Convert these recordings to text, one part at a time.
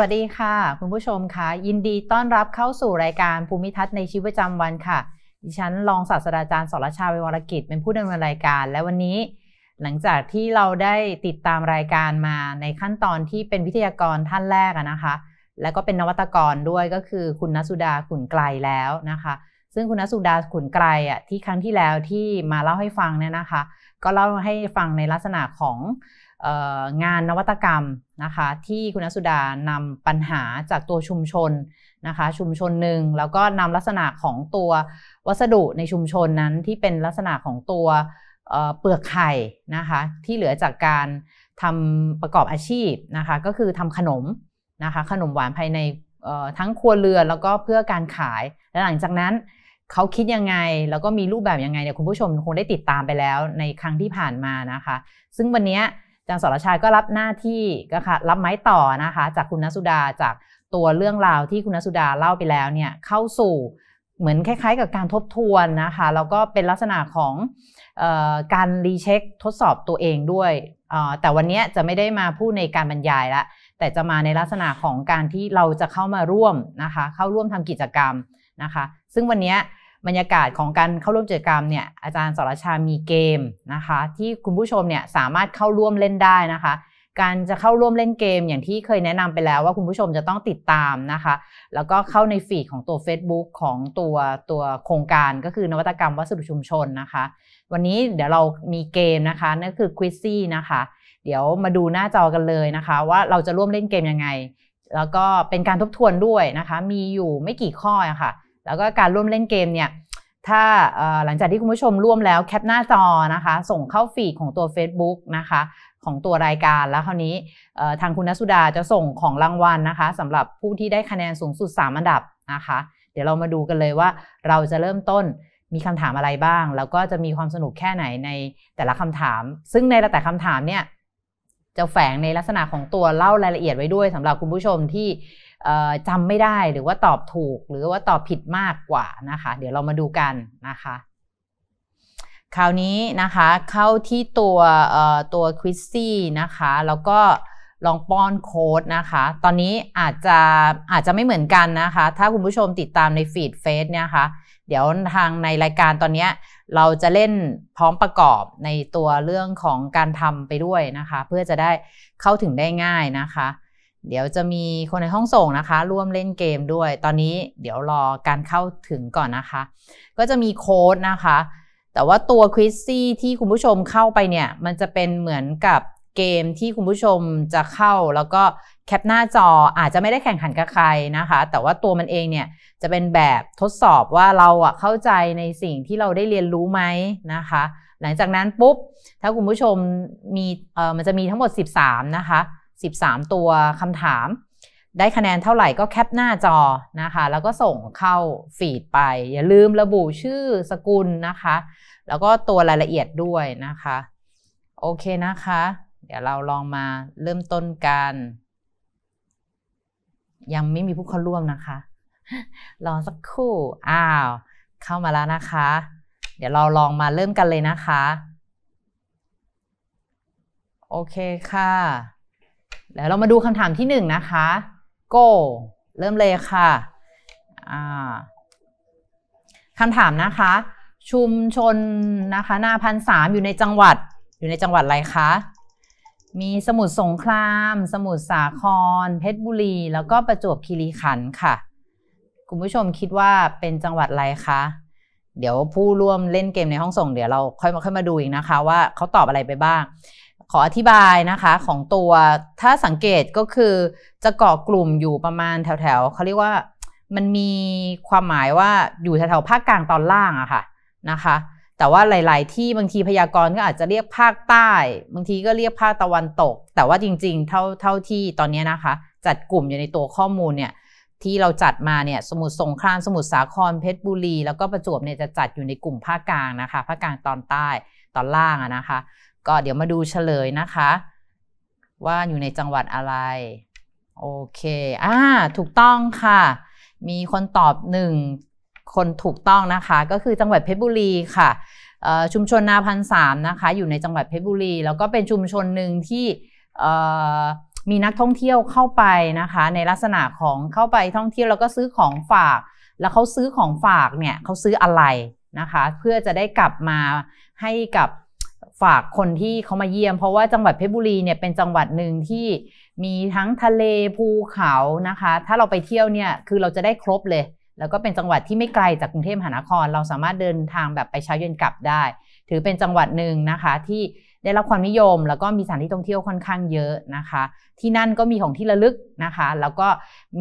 วัสดีค่ะคุณผู้ชมคะยินดีต้อนรับเข้าสู่รายการภูมิทัศน์ในชีวิตประจำวันค่ะดิฉันรองศาสตราจารย์สรชาวิวรกิจ เป็นผู้ดำเนินรายการ และวันนี้ หลังจากที่เราได้ติดตามรายการมาในขั้นตอนที่เป็นวิทยากรท่านแรกนะคะและก็เป็นนวัตกรด้วยก็คือคุณนสุดาขุนไกลแล้วนะคะซึ่งคุณนสุดาขุนไกลอ่ะที่ครั้งที่แล้วที่มาเล่าให้ฟังเนี่ยนะคะ ก็เล่าให้ฟังในลักษณะของงานนวัตกรรมนะคะ ที่คุณสุดานำปัญหาจากตัวชุมชนนะคะ ชุมชนหนึ่งแล้วก็นำลักษณะของตัววัสดุในชุมชนนั้นที่เป็นลักษณะของตัวเปลือกไข่นะคะ ที่เหลือจากการทำประกอบอาชีพนะคะ ก็คือทำขนมนะคะ ขนมหวานภายในทั้งครัวเรือนแล้วก็เพื่อการขาย และหลังจากนั้นเขาคิดยังไงแล้วก็มีรูปแบบยังไงเนี่ยคุณผู้ชมคงได้ติดตามไปแล้ว ในครั้งที่ผ่านมานะคะ ซึ่งวันนี้จารย์สรชัยก็รับหน้าที่ก็ค่ะรับไม้ต่อนะคะ จากคุณนสุดาจากตัวเรื่องราวที่คุณนสุดาเล่าไปแล้วเนี่ยเข้าสู่เหมือนคล้าย ๆ กับการทบทวนนะคะแล้วก็เป็นลักษณะของออการรีเช็คทดสอบตัวเองด้วยแต่วันนี้จะไม่ได้มาพูดในการบรรยายละแต่จะมาในลักษณะของการที่เราจะเข้ามาร่วมนะคะเข้าร่วมทำกิจกรรมนะคะ ซึ่งวันนี้บรรยากาศของการเข้าร่วมกิจกรรมเนี่ยอาจารย์สรชา มีเกมนะคะ ที่คุณผู้ชมเนี่ยสามารถเข้าร่วมเล่นได้นะคะ การจะเข้าร่วมเล่นเกมอย่างที่เคยแนะนำไปแล้ว ว่าคุณผู้ชมจะต้องติดตามนะคะ แล้วก็เข้าในฟีดของตัว Facebook ของตัวตัวโครงการ ก็คือนวัตกรรมวัสดุชุมชนนะคะ วันนี้เดี๋ยวเรามีเกมนะคะนั่นคือควิซซี่นะคะ เดี๋ยวมาดูหน้าจอกันเลยนะคะ ว่าเราจะร่วมเล่นเกมยังไง แล้วก็เป็นการทบทวนด้วยนะคะ มีอยู่ไม่กี่ข้ออะคะ่ะแล้วก็การร่วมเล่นเกมเนี่ย ถ้าหลังจากที่คุณผู้ชมร่วมแล้วแคปหน้าจอนะคะ ส่งเข้าฟีดของตัว Facebook นะคะ ของตัวรายการแล้วคราวนี้ทางคุณนสุดาจะส่งของรางวัลนะคะสำหรับผู้ที่ได้คะแนนสูงสุด3อันดับนะคะ เดี๋ยวเรามาดูกันเลยว่า เราจะเริ่มต้นมีคำถามอะไรบ้าง แล้วก็จะมีความสนุกแค่ไหนในแต่ละคำถาม ซึ่งในแต่คำถามเนี่ยจะแฝงในลักษณะของตัวเล่ารายละเอียดไว้ด้วยสำหรับคุณผู้ชมที่จำไม่ได้หรือว่าตอบถูกหรือว่าตอบผิดมากกว่านะคะ เดี๋ยวเรามาดูกันนะคะ คราวนี้นะคะ เข้าที่ตัวตัวควิซซี่นะคะแล้วก็ลองป้อนโค้ดนะคะ ตอนนี้อาจจะอาจจะไม่เหมือนกันนะคะ ถ้าคุณผู้ชมติดตามในฟีดเฟซเนี่ยค่ะเดี๋ยวทางในรายการตอนนี้เราจะเล่นพร้อมประกอบในตัวเรื่องของการทำไปด้วยนะคะ เพื่อจะได้เข้าถึงได้ง่ายนะคะเดี๋ยวจะมีคนในห้องส่งนะคะ ร่วมเล่นเกมด้วย ตอนนี้เดี๋ยวรอการเข้าถึงก่อนนะคะ ก็จะมีโค้ดนะคะ แต่ว่าตัวควิซซี่ที่คุณผู้ชมเข้าไปเนี่ย มันจะเป็นเหมือนกับเกมที่คุณผู้ชมจะเข้า แล้วก็แคปหน้าจออาจจะไม่ได้แข่งขันกับใครนะคะ แต่ว่าตัวมันเองเนี่ยจะเป็นแบบทดสอบว่าเราอะเข้าใจในสิ่งที่เราได้เรียนรู้ไหมนะคะ หลังจากนั้นปุ๊บถ้าคุณผู้ชมมีเออมันจะมีทั้งหมด 13 นะคะ13 ตัวคำถาม ได้คะแนนเท่าไหร่ก็แคปหน้าจอนะคะ แล้วก็ส่งเข้าฟีดไป อย่าลืมระบุชื่อสกุลนะคะ แล้วก็ตัวรายละเอียดด้วยนะคะ โอเคนะคะ เดี๋ยวเราลองมาเริ่มต้นกัน ยังไม่มีผู้เข้าร่วมนะคะ รอสักครู่อ้าวเข้ามาแล้วนะคะ เดี๋ยวเราลองมาเริ่มกันเลยนะคะ โอเคค่ะแล้วเรามาดูคำถามที่หนึ่งนะคะ go เริ่มเลยค่ะคำถามนะคะ ชุมชนนะคะนาพันสามอยู่ในจังหวัด อยู่ในจังหวัดอะไรคะ มีสมุทรสงครามสมุทรสาคร เพชรบุรี แล้วก็ประจวบคีรีขันธ์ค่ะคุณผู้ชมคิดว่าเป็นจังหวัดอะไรคะ เดี๋ยวผู้ร่วมเล่นเกมในห้องส่งเดี๋ยวเราค่อยมาค่อยมาดูอีกนะคะ ว่าเขาตอบอะไรไปบ้างขออธิบายนะคะของตัวถ้าสังเกตก็คือจะเกาะกลุ่มอยู่ประมาณแถวๆเขาเรียกว่ามันมีความหมายว่าอยู่แถวๆภาคกลางตอนล่างอะค่ะนะคะ แต่ว่าหลายๆ ที่บางทีพยากรณ์ก็อาจจะเรียกภาคใต้ บางทีก็เรียกภาคตะวันตก แต่ว่าจริง ๆเท่าเท่าที่ตอนนี้นะคะ จัดกลุ่มอยู่ในตัวข้อมูลเนี่ยที่เราจัดมาเนี่ยสมุทรสงครามสมุทรสาครเพชรบุรี แล้วก็ประจวบเนี่ยจะจัดอยู่ในกลุ่มภาคกลางนะคะ ภาคกลางตอนใต้ตอนล่างอะนะคะก็เดี๋ยวมาดูเฉลยนะคะ ว่าอยู่ในจังหวัดอะไรโอเคอ่าถูกต้องค่ะ มีคนตอบหนึ่งคนถูกต้องนะคะ ก็คือจังหวัดเพชรบุรีค่ะชุมชนนาพันสามนะคะ อยู่ในจังหวัดเพชรบุรีแล้วก็เป็นชุมชนหนึ่งที่มีนักท่องเที่ยวเข้าไปนะคะ ในลักษณะของเข้าไปท่องเที่ยวแล้วก็ซื้อของฝาก แล้วเขาซื้อของฝากเนี่ยเขาซื้ออะไรนะคะ เพื่อจะได้กลับมาให้กับฝากคนที่เขามาเยี่ยมเพราะว่าจังหวัดเพชรบุรีเนี่ยเป็นจังหวัดหนึ่งที่มีทั้งทะเลภูเขานะคะ ถ้าเราไปเที่ยวเนี่ยคือเราจะได้ครบเลย แล้วก็เป็นจังหวัดที่ไม่ไกลจากกรุงเทพมหานคร เราสามารถเดินทางแบบไปเช้าเย็นกลับได้ ถือเป็นจังหวัดหนึ่งนะคะที่ได้รับความนิยม แล้วก็มีสถานที่ท่องเที่ยวค่อนข้างเยอะนะคะ ที่นั่นก็มีของที่ระลึกนะคะ แล้วก็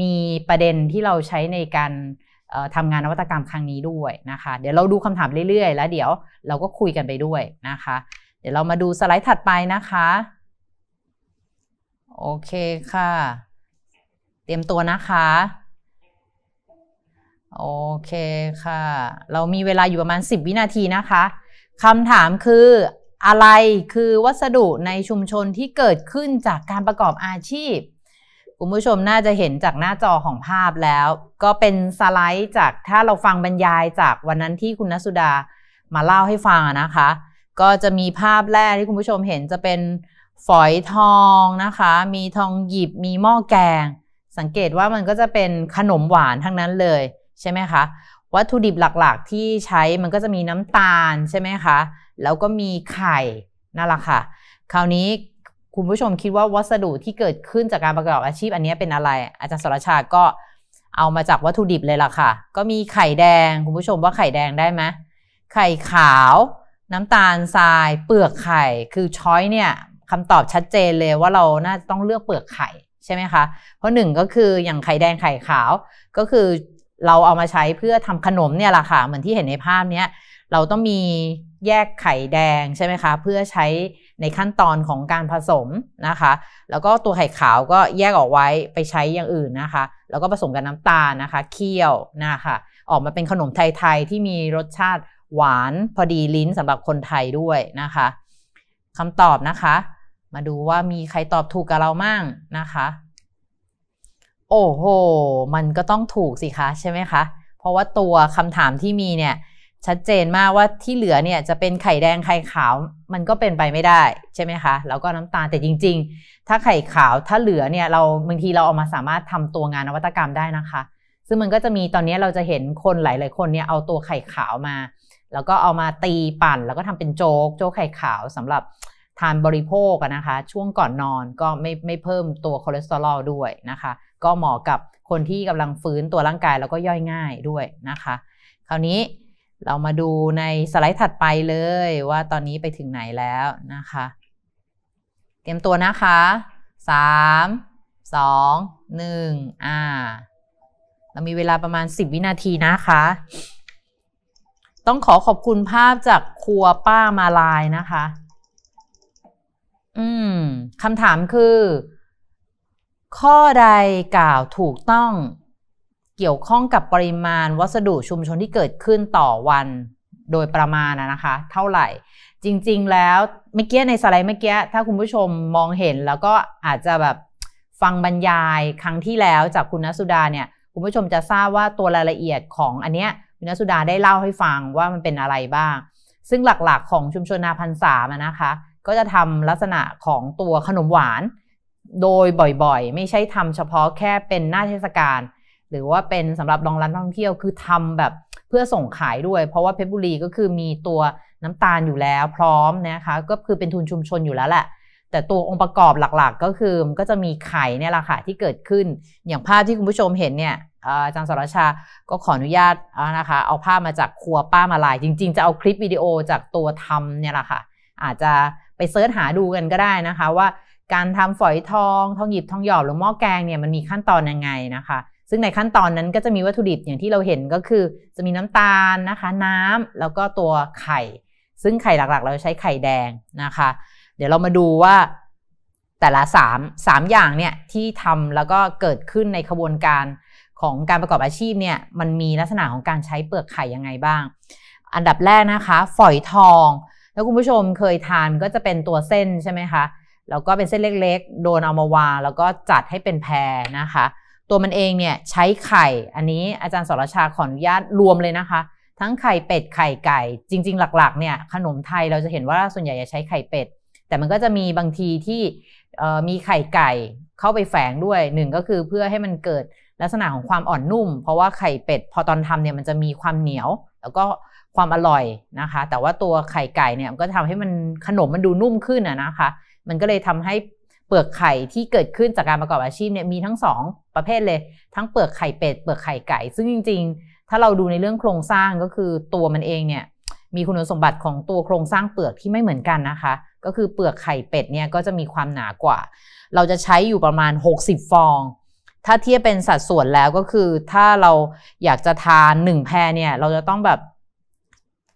มีประเด็นที่เราใช้ในการทำงานนวัตกรรมครั้งนี้ด้วยนะคะ เดี๋ยวเราดูคำถามเรื่อยๆ แล้วเดี๋ยวเราก็คุยกันไปด้วยนะคะเดี๋ยวเรามาดูสไลด์ถัดไปนะคะ โอเคค่ะ เตรียมตัวนะคะ โอเคค่ะ เรามีเวลาอยู่ประมาณ 10 วินาทีนะคะคำถามคือ อะไรคือวัสดุในชุมชนที่เกิดขึ้นจากการประกอบอาชีพ คุณผู้ชมน่าจะเห็นจากหน้าจอของภาพแล้ว ก็เป็นสไลด์จากถ้าเราฟังบรรยายจากวันนั้นที่คุณนสุดามาเล่าให้ฟังนะคะก็จะมีภาพแรกที่คุณผู้ชมเห็นจะเป็นฝอยทองนะคะ มีทองหยิบ มีหม้อแกง สังเกตว่ามันก็จะเป็นขนมหวานทั้งนั้นเลย ใช่ไหมคะ วัตถุดิบหลักๆ ที่ใช้มันก็จะมีน้ำตาลใช่ไหมคะ แล้วก็มีไข่นั่นแหละค่ะ คราวนี้คุณผู้ชมคิดว่าวัสดุที่เกิดขึ้นจากการประกอบอาชีพอันนี้เป็นอะไร อาจารย์สรชาก็เอามาจากวัตถุดิบเลยล่ะค่ะ ก็มีไข่แดงคุณผู้ชมว่าไข่แดงได้ไหมไข่ขาวน้ำตาลทรายเปลือกไข่คือช้อยเนี่ยคำตอบชัดเจนเลยว่าเราน่าจะต้องเลือกเปลือกไข่ใช่ไหมคะเพราะหนึ่งก็คืออย่างไข่แดงไข่ขาวก็คือเราเอามาใช้เพื่อทำขนมเนี่ยแหละค่ะเหมือนที่เห็นในภาพเนี้ยเราต้องมีแยกไข่แดงใช่ไหมคะเพื่อใช้ในขั้นตอนของการผสมนะคะ แล้วก็ตัวไข่ขาวก็แยกออกไว้ไปใช้อย่างอื่นนะคะ แล้วก็ผสมกับน้ำตาลนะคะเคี่ยวนะคะออกมาเป็นขนมไทยๆที่มีรสชาติหวานพอดีลิ้นสำหรับคนไทยด้วยนะคะคำตอบนะคะ มาดูว่ามีใครตอบถูกกับเรามั่งนะคะ โอ้โหมันก็ต้องถูกสิคะใช่ไหมคะ เพราะว่าตัวคำถามที่มีเนี่ยชัดเจนมากว่าที่เหลือเนี่ย จะเป็นไข่แดงไข่ขาวมันก็เป็นไปไม่ได้ ใช่ไหมคะแล้วก็น้ำตาลแต่จริง ๆ ถ้าไข่ขาวถ้าเหลือเนี่ยเราบางทีเราเอามาสามารถทำตัวงานนวัตกรรมได้นะคะ ซึ่งมันก็จะมีตอนนี้เราจะเห็นคนหลายๆคนเนี่ยเอาตัวไข่ขาวมาแล้วก็เอามาตีปั่น แล้วก็ทำเป็นโจ๊ก โจ๊กไข่ขาว สำหรับทานบริโภคนะคะ ช่วงก่อนนอนก็ไม่ไม่เพิ่มตัวคอเลสเตอรอลด้วยนะคะ ก็เหมาะกับคนที่กำลังฟื้นตัวร่างกายแล้วก็ย่อยง่ายด้วยนะคะ คราวนี้เรามาดูในสไลด์ถัดไปเลยว่าตอนนี้ไปถึงไหนแล้วนะคะ เตรียมตัวนะคะสามสองหนึ่งอ่าเรามีเวลาประมาณสิบวินาทีนะคะต้องขอขอบคุณภาพจากครัวป้ามาลายนะคะ อืมคำถามคือ ข้อใดกล่าวถูกต้องเกี่ยวข้องกับปริมาณวัสดุชุมชนที่เกิดขึ้นต่อวัน โดยประมาณนะคะ เท่าไหร่ จริง ๆ แล้วเมื่อกี้ในสไลด์เมื่อกี้ถ้าคุณผู้ชมมองเห็น แล้วก็อาจจะแบบฟังบรรยายครั้งที่แล้วจากคุณนสุดาเนี่ย คุณผู้ชมจะทราบว่าตัวรายละเอียดของ อันเนี้ยคุณนสุดาได้เล่าให้ฟังว่ามันเป็นอะไรบ้าง ซึ่งหลักๆของชุมชนนาพันสามนะคะ ก็จะทำลักษณะของตัวขนมหวาน โดยบ่อยๆ ไม่ใช่ทำเฉพาะแค่เป็นหน้าเทศกาลหรือว่าเป็นสำหรับรองรับท่องเที่ยวคือทำแบบเพื่อส่งขายด้วย เพราะว่าเพชรบุรีก็คือมีตัวน้ำตาลอยู่แล้ว พร้อมนะคะก็คือเป็นทุนชุมชนอยู่แล้วแหละ แต่ตัวองค์ประกอบหลักๆก็คือมันก็จะมีไข่เนี่ยแหละค่ะที่เกิดขึ้นอย่างภาพที่คุณผู้ชมเห็นเนี่ยอาจารย์สรชาก็ขออนุญาตนะคะ เอาภาพมาจากครัวป้ามาลายจริงๆจะเอาคลิปวิดีโอจากตัวทำเนี่ยแหละค่ะ อาจจะไปเสิร์ชหาดูกันก็ได้นะคะ ว่าการทำฝอยทองทองหยิบทองหยอบหรือหม้อแกงเนี่ยมันมีขั้นตอนยังไงนะคะ ซึ่งในขั้นตอนนั้นก็จะมีวัตถุดิบ อย่างที่เราเห็นก็คือ จะมีน้ำตาลนะคะ น้ำแล้วก็ตัวไข่ ซึ่งไข่หลักๆ เราใช้ไข่แดงนะคะ เดี๋ยวเรามาดูว่าแต่ละ3 3อย่างเนี่ยที่ทำแล้วก็เกิดขึ้นในขบวนการของการประกอบอาชีพเนี่ยมันมีลักษณะของการใช้เปลือกไข่ยังไงบ้าง อันดับแรกนะคะฝอยทอง แล้วคุณผู้ชมเคยทานก็จะเป็นตัวเส้นใช่ไหมคะ แล้วก็เป็นเส้นเล็กๆ โดนเอามาวางแล้วก็จัดให้เป็นแพรนะคะ ตัวมันเองเนี่ยใช้ไข่ อันนี้อาจารย์สรชาขออนุญาตรวมเลยนะคะ ทั้งไข่เป็ดไข่ไก่จริงๆหลักๆเนี่ยขนมไทยเราจะเห็นว่าส่วนใหญ่จะใช้ไข่เป็ดแต่มันก็จะมีบางทีที่มีไข่ไก่เข้าไปแฝงด้วยหนึ่งก็คือเพื่อให้มันเกิดลักษณะของความอ่อนนุ่มเพราะว่าไข่เป็ดพอตอนทำเนี่ยมันจะมีความเหนียวแล้วก็ความอร่อยนะคะ แต่ว่าตัวไข่ไก่เนี่ยก็ทำให้มันขนมมันดูนุ่มขึ้นอะนะคะ มันก็เลยทำให้เปลือกไข่ที่เกิดขึ้นจากการประกอบอาชีพเนี่ยมีทั้ง 2 ประเภทเลย ทั้งเปลือกไข่เป็ดเปลือกไข่ไก่ซึ่งจริงๆ ถ้าเราดูในเรื่องโครงสร้างก็คือตัวมันเองเนี่ยมีคุณสมบัติของตัวโครงสร้างเปลือกที่ไม่เหมือนกันนะคะ ก็คือเปลือกไข่เป็ดเนี่ยก็จะมีความหนากว่า เราจะใช้อยู่ประมาณ 60 ฟอง ถ้าเทียบเป็นสัดส่วนแล้วก็คือ ถ้าเราอยากจะทาน 1 แพรเนี่ยเราจะต้องแบบ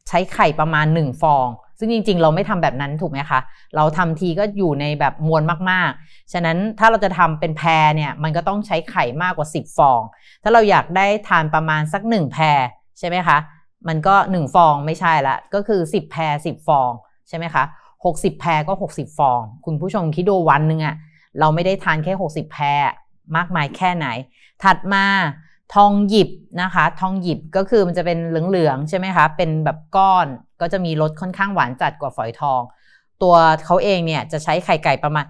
ใช้ไข่ประมาณ 1 ฟอง ซึ่งจริงๆ เราไม่ทำแบบนั้นถูกไหมคะ เราทำทีก็อยู่ในแบบมวลมากๆ ฉะนั้นถ้าเราจะทำเป็นแพรเนี่ยมันก็ต้องใช้ไข่มากกว่า 10 ฟอง ถ้าเราอยากได้ทานประมาณสัก 1แพรใช่ไหมคะมันก็ 1 ฟองไม่ใช่ละก็คือ 10 แพร 10 ฟอง ใช่ไหมคะ 60 แพรก็ 60 ฟอง คุณผู้ชมคิดดูวันหนึ่งอะเราไม่ได้ทานแค่ 60 แพรมากมายแค่ไหน ถัดมาทองหยิบนะคะ ทองหยิบก็คือมันจะเป็นเหลืองๆใช่ไหมคะเป็นแบบก้อนก็จะมีรสค่อนข้างหวานจัดกว่าฝอยทอง ตัวเขาเองเนี่ยจะใช้ไข่ไก่ประมาณ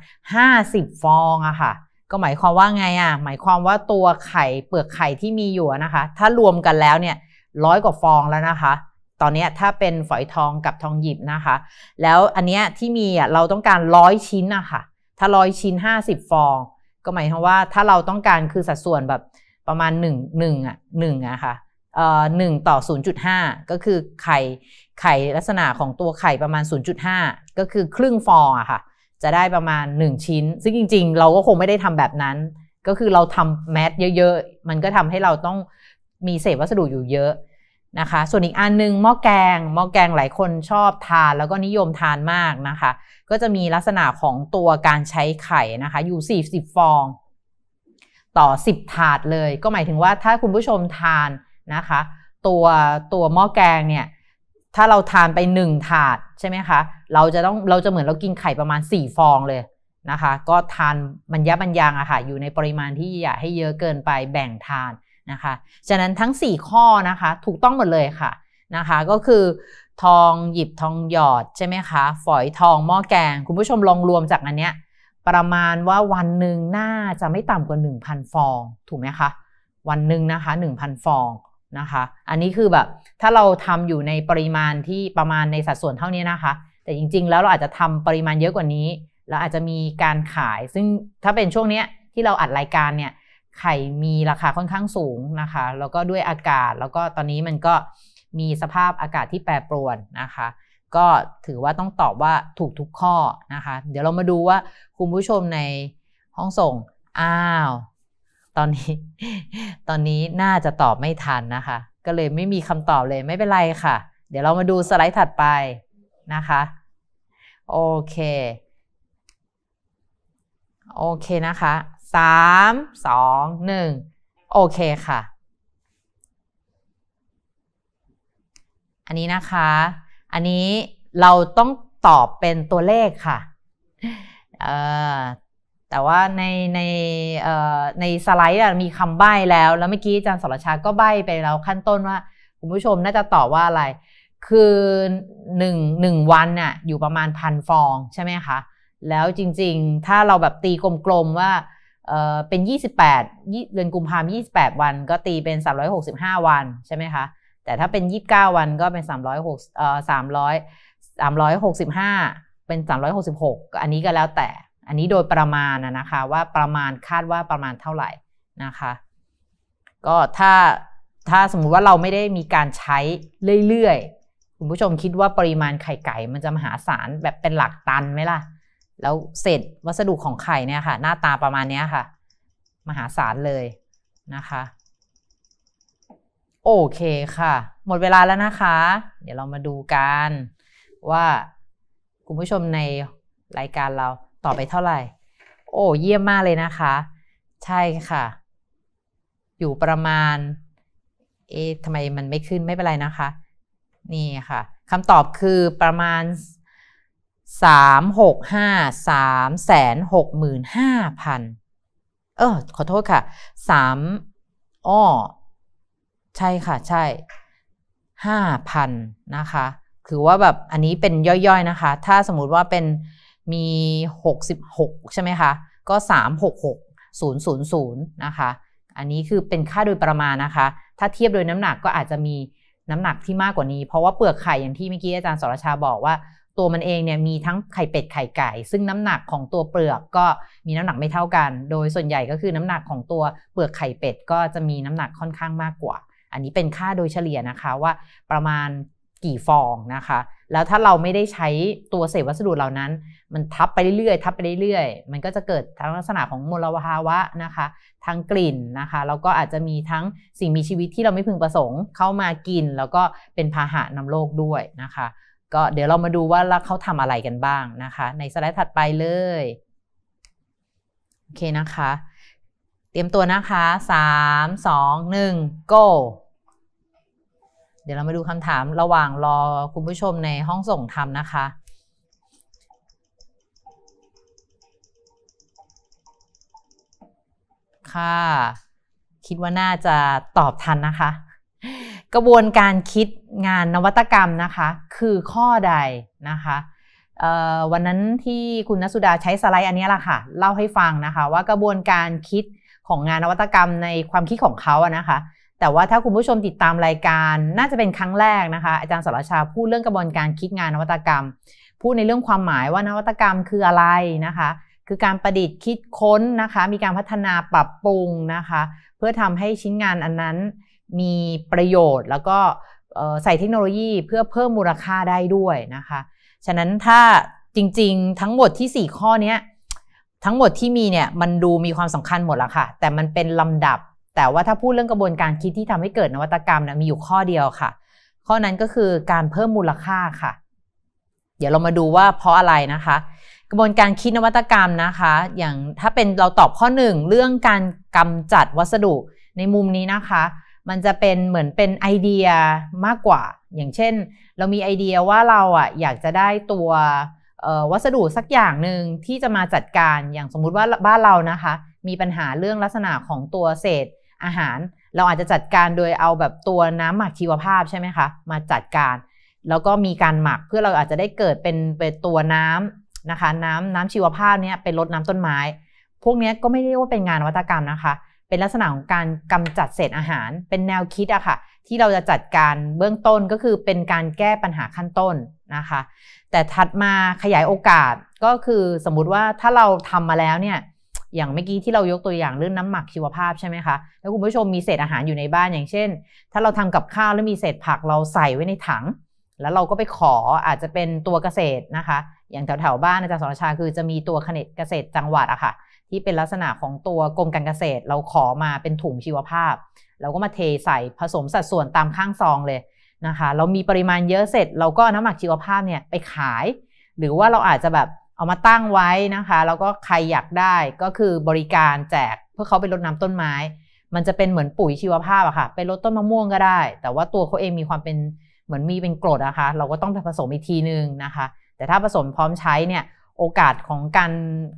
50 ฟองอะค่ะก็หมายความว่าไงอะหมายความว่าตัวไข่เปลือกไข่ที่มีอยู่นะคะ ถ้ารวมกันแล้วเนี่ยร้อยกว่าฟองแล้วนะคะ ตอนนี้ถ้าเป็นฝอยทองกับทองหยิบนะคะ แล้วอันเนี้ยที่มีอ่ะเราต้องการร้อยชิ้นนะคะถ้าร้อยชิ้น50ฟองก็หมายความว่าถ้าเราต้องการคือสัดส่วนแบบประมาณ1 1อ่ะ1อ่ะค่ะเอ่อหต่อ0.5ก็คือไข่ไข่ลักษณะของตัวไข่ประมาณ0.5ก็คือครึ่งฟองอะค่ะ จะได้ประมาณ1ชิ้นซึ่งจริงๆ เราก็คงไม่ได้ทำแบบนั้น ก็คือเราทำแมสเยอะๆมันก็ทำให้เราต้องมีเศษวัสดุอยู่เยอะนะคะ ส่วนอีกอันนึงหม้อแกงหม้อแกงหลายคนชอบทานแล้วก็นิยมทานมากนะคะ ก็จะมีลักษณะของตัวการใช้ไข่นะคะ อยู่ 40 ฟอง ต่อ 10ถาดเลย ก็หมายถึงว่าถ้าคุณผู้ชมทานนะคะ ตัวตัวหม้อแกงเนี่ย ถ้าเราทานไป1ถาดใช่ไหมคะเราจะต้องเราจะเหมือนเรากินไข่ประมาณ 4 ฟองเลยนะคะ ก็ทานบรรยะบรรยังอะค่ะอยู่ในปริมาณที่อย่าให้เยอะเกินไปแบ่งทานนะคะ ฉะนั้นทั้ง 4 ข้อนะคะถูกต้องหมดเลยค่ะนะคะก็คือ ทองหยิบทองหยอดใช่ไหมคะฝอยทองหม้อแกงคุณผู้ชมลองรวมจากอันเนี้ยประมาณว่าวันหนึ่งน่าจะไม่ต่ำกว่า 1,000 ฟองถูกไหมคะวันหนึ่งนะคะ1,000 ฟองนะคะอันนี้คือแบบถ้าเราทำอยู่ในปริมาณที่ประมาณในสัดส่วนเท่านี้นะคะ แต่จริงๆแล้วเราอาจจะทำปริมาณเยอะกว่านี้แล้วอาจจะมีการขาย ซึ่งถ้าเป็นช่วงเนี้ยที่เราอัดรายการเนี่ยไข่มีราคาค่อนข้างสูงนะคะ แล้วก็ด้วยอากาศ แล้วก็ตอนนี้มันก็มีสภาพอากาศที่แปรปรวนนะคะ ก็ถือว่าต้องตอบว่าถูกทุกข้อนะคะ เดี๋ยวเรามาดูว่าคุณผู้ชมในห้องส่ง อ้าว ตอนนี้ ตอนนี้น่าจะตอบไม่ทันนะคะ ก็เลยไม่มีคำตอบเลยไม่เป็นไรค่ะ เดี๋ยวเรามาดูสไลด์ถัดไปนะคะ โอเค โอเคนะคะ3 2 1 โอเคค่ะ อันนี้นะคะ อันนี้เราต้องตอบเป็นตัวเลขค่ะ แต่ว่าในในในสไลด์มีคำใบ้แล้ว แล้วเมื่อกี้อาจารย์สรชาก็ใบ้ไปแล้ว ขั้นต้นว่า คุณผู้ชมน่าจะตอบว่าอะไร คือหนึ่งหนึ่งวันน่ะอยู่ประมาณพันฟองใช่ไหมคะ แล้วจริง ๆ ถ้าเราแบบตีกลมๆว่าเออเป็น 28เดือนกุมภาพันธ์28 วันก็ตีเป็น 365 วันใช่ไหมคะแต่ถ้าเป็น 29 วันก็เป็น306เอ่อ300 365 เป็น 366 อันนี้ก็แล้วแต่อันนี้โดยประมาณนะคะว่าประมาณคาดว่าประมาณเท่าไหร่นะคะก็ถ้าถ้าสมมุติว่าเราไม่ได้มีการใช้เรื่อยๆคุณผู้ชมคิดว่าปริมาณไข่ไก่ มันจะมหาศาลแบบเป็นหลักตันไหมล่ะแล้วเศษวัสดุของไข่เนี่ยค่ะ หน้าตาประมาณนี้ค่ะ มหาศาลเลยนะคะ โอเคค่ะ หมดเวลาแล้วนะคะ เดี๋ยวเรามาดูกัน ว่าคุณผู้ชมในรายการเราต่อไปเท่าไหร่ โอ้เยี่ยมมากเลยนะคะ ใช่ค่ะ อยู่ประมาณ เอ๊ะทำไมมันไม่ขึ้นไม่เป็นไรนะคะ นี่ค่ะคำตอบคือประมาณสามหกห้าสามแสนหกหมื่นห้าพันเออขอโทษค่ะสามอ้อใช่ค่ะใช่ห้าพันนะคะคือว่าแบบอันนี้เป็นย่อยๆนะคะ ถ้าสมมติว่าเป็นมีหกสิบหกใช่ไหมคะก็สามหกหกศูนย์ศูนย์ศูนย์นะคะ อันนี้คือเป็นค่าโดยประมาณนะคะ ถ้าเทียบโดยน้ำหนักก็อาจจะมีน้ำหนักที่มากกว่านี้ เพราะว่าเปลือกไข่อย่างที่เมื่อกี้อาจารย์สรชาบอกว่าตัวมันเองเนี่ยมีทั้งไข่เป็ดไข่ไก่ซึ่งน้ำหนักของตัวเปลือกก็มีน้ำหนักไม่เท่ากัน โดยส่วนใหญ่ก็คือน้ำหนักของตัวเปลือกไข่เป็ด ก็จะมีน้ำหนักค่อนข้างมากกว่า อันนี้เป็นค่าโดยเฉลี่ยนะคะว่าประมาณกี่ฟองนะคะ แล้วถ้าเราไม่ได้ใช้ตัวเศษวัสดุเหล่านั้น มันทับไปเรื่อยๆทับไปเรื่อยๆ มันก็จะเกิดทั้งลักษณะของมลภาวะนะคะ ทั้งกลิ่นนะคะแล้วก็อาจจะมีทั้งสิ่งมีชีวิตที่เราไม่พึงประสงค์เข้ามากินแล้วก็เป็นพาหะนำโรคด้วยนะคะก็เดี๋ยวเรามาดูว่าลเขาทำอะไรกันบ้างนะคะ ในสไลด์ถัดไปเลย โอเคนะคะ เตรียมตัวนะคะ สาม สอง หนึ่ง go เดี๋ยวเรามาดูคำถามระหว่างรอคุณผู้ชมในห้องส่งทำนะคะ ค่ะ คิดว่าน่าจะตอบทันนะคะกระบวนการคิดงานนวัตกรรมนะคะคือข้อใดนะคะวันนั้นที่คุณนสุดาใช้สไลด์อันนี้แหละค่ะเล่าให้ฟังนะคะว่ากระบวนการคิดของงานนวัตกรรมในความคิดของเขาอะนะคะแต่ว่าถ้าคุณผู้ชมติดตามรายการน่าจะเป็นครั้งแรกนะคะ อาจารย์สรชาพูดเรื่องกระบวนการคิดงานนวัตกรรมพูดในเรื่องความหมายว่านวัตกรรมคืออะไรนะคะคือการประดิษฐ์คิดค้นนะคะมีการพัฒนาปรับปรุงนะคะเพื่อทำให้ชิ้นงานอันนั้นมีประโยชน์แล้วก็ใส่เทคโนโลยีเพื่อเพิ่มมูลค่าได้ด้วยนะคะ ฉะนั้นถ้าจริง ๆ ทั้งหมดที่4ข้อนี้ทั้งหมดที่มีเนี่ยมันดูมีความสำคัญหมดละค่ะ แต่มันเป็นลำดับ แต่ว่าถ้าพูดเรื่องกระบวนการคิดที่ทำให้เกิดนวัตกรรมนะมีอยู่ข้อเดียวค่ะ ข้อนั้นก็คือการเพิ่มมูลค่าค่ะ เดี๋ยวเรามาดูว่าเพราะอะไรนะคะ กระบวนการคิดนวัตกรรมนะคะ อย่างถ้าเป็นเราตอบข้อ1เรื่องการกำจัดวัสดุในมุมนี้นะคะมันจะเป็นเหมือนเป็นไอเดียมากกว่าอย่างเช่น เรามีไอเดียว่าเราอ่ะอยากจะได้ตัววัสดุสักอย่างหนึ่งที่จะมาจัดการอย่างสมมุติว่าบ้านเรานะคะ มีปัญหาเรื่องลักษณะของตัวเศษอาหาร เราอาจจะจัดการโดยเอาแบบตัวน้ำหมักชีวภาพใช่ไหมคะมาจัดการแล้วก็มีการหมักเพื่อเราอาจจะได้เกิดเป็นเป็นตัวน้ำนะคะ น้ำน้ำชีวภาพเนี้ยเป็นลดน้ำต้นไม้ พวกนี้ก็ไม่ได้ว่าเป็นงานวัตกรรมนะคะเป็นลักษณะของการกำจัดเศษอาหาร เป็นแนวคิดอะค่ะที่เราจะจัดการเบื้องต้นก็คือเป็นการแก้ปัญหาขั้นต้นนะคะ แต่ถัดมาขยายโอกาสก็คือสมมุติว่าถ้าเราทำมาแล้วเนี่ยอย่างเมื่อกี้ที่เรายกตัวอย่างเรื่องน้ำหมักชีวภาพใช่ไหมคะแล้วคุณผู้ชมมีเศษอาหารอยู่ในบ้านอย่างเช่น ถ้าเราทำกับข้าวแล้วมีเศษผักเราใส่ไว้ในถัง แล้วเราก็ไปขออาจจะเป็นตัวเกษตรนะคะ อย่างแถวๆบ้านอาจารย์สรชาคือจะมีตัวเกษตรจังหวัดอะคะ่ะที่เป็นลักษณะของตัวกรมการเกษตร เราขอมาเป็นถุงชีวภาพ เราก็มาเทใส่ผสมสัดส่วนตามข้างซองเลยนะคะ เรามีปริมาณเยอะเสร็จ เราก็น้ำหมักชีวภาพเนี่ยไปขาย หรือว่าเราอาจจะแบบเอามาตั้งไว้นะคะแล้วก็ใครอยากได้ก็คือบริการแจกเพื่อเขาไปรดน้ำต้นไม้ มันจะเป็นเหมือนปุ๋ยชีวภาพอะค่ะไปรดต้นมะม่วงก็ได้ แต่ว่าตัวเขาเองมีความเป็นเหมือนมีเป็นกรดนะคะเราก็ต้องไปผสมอีกทีนึงนะคะ แต่ถ้าผสมพร้อมใช้เนี่ยโอกาสของการ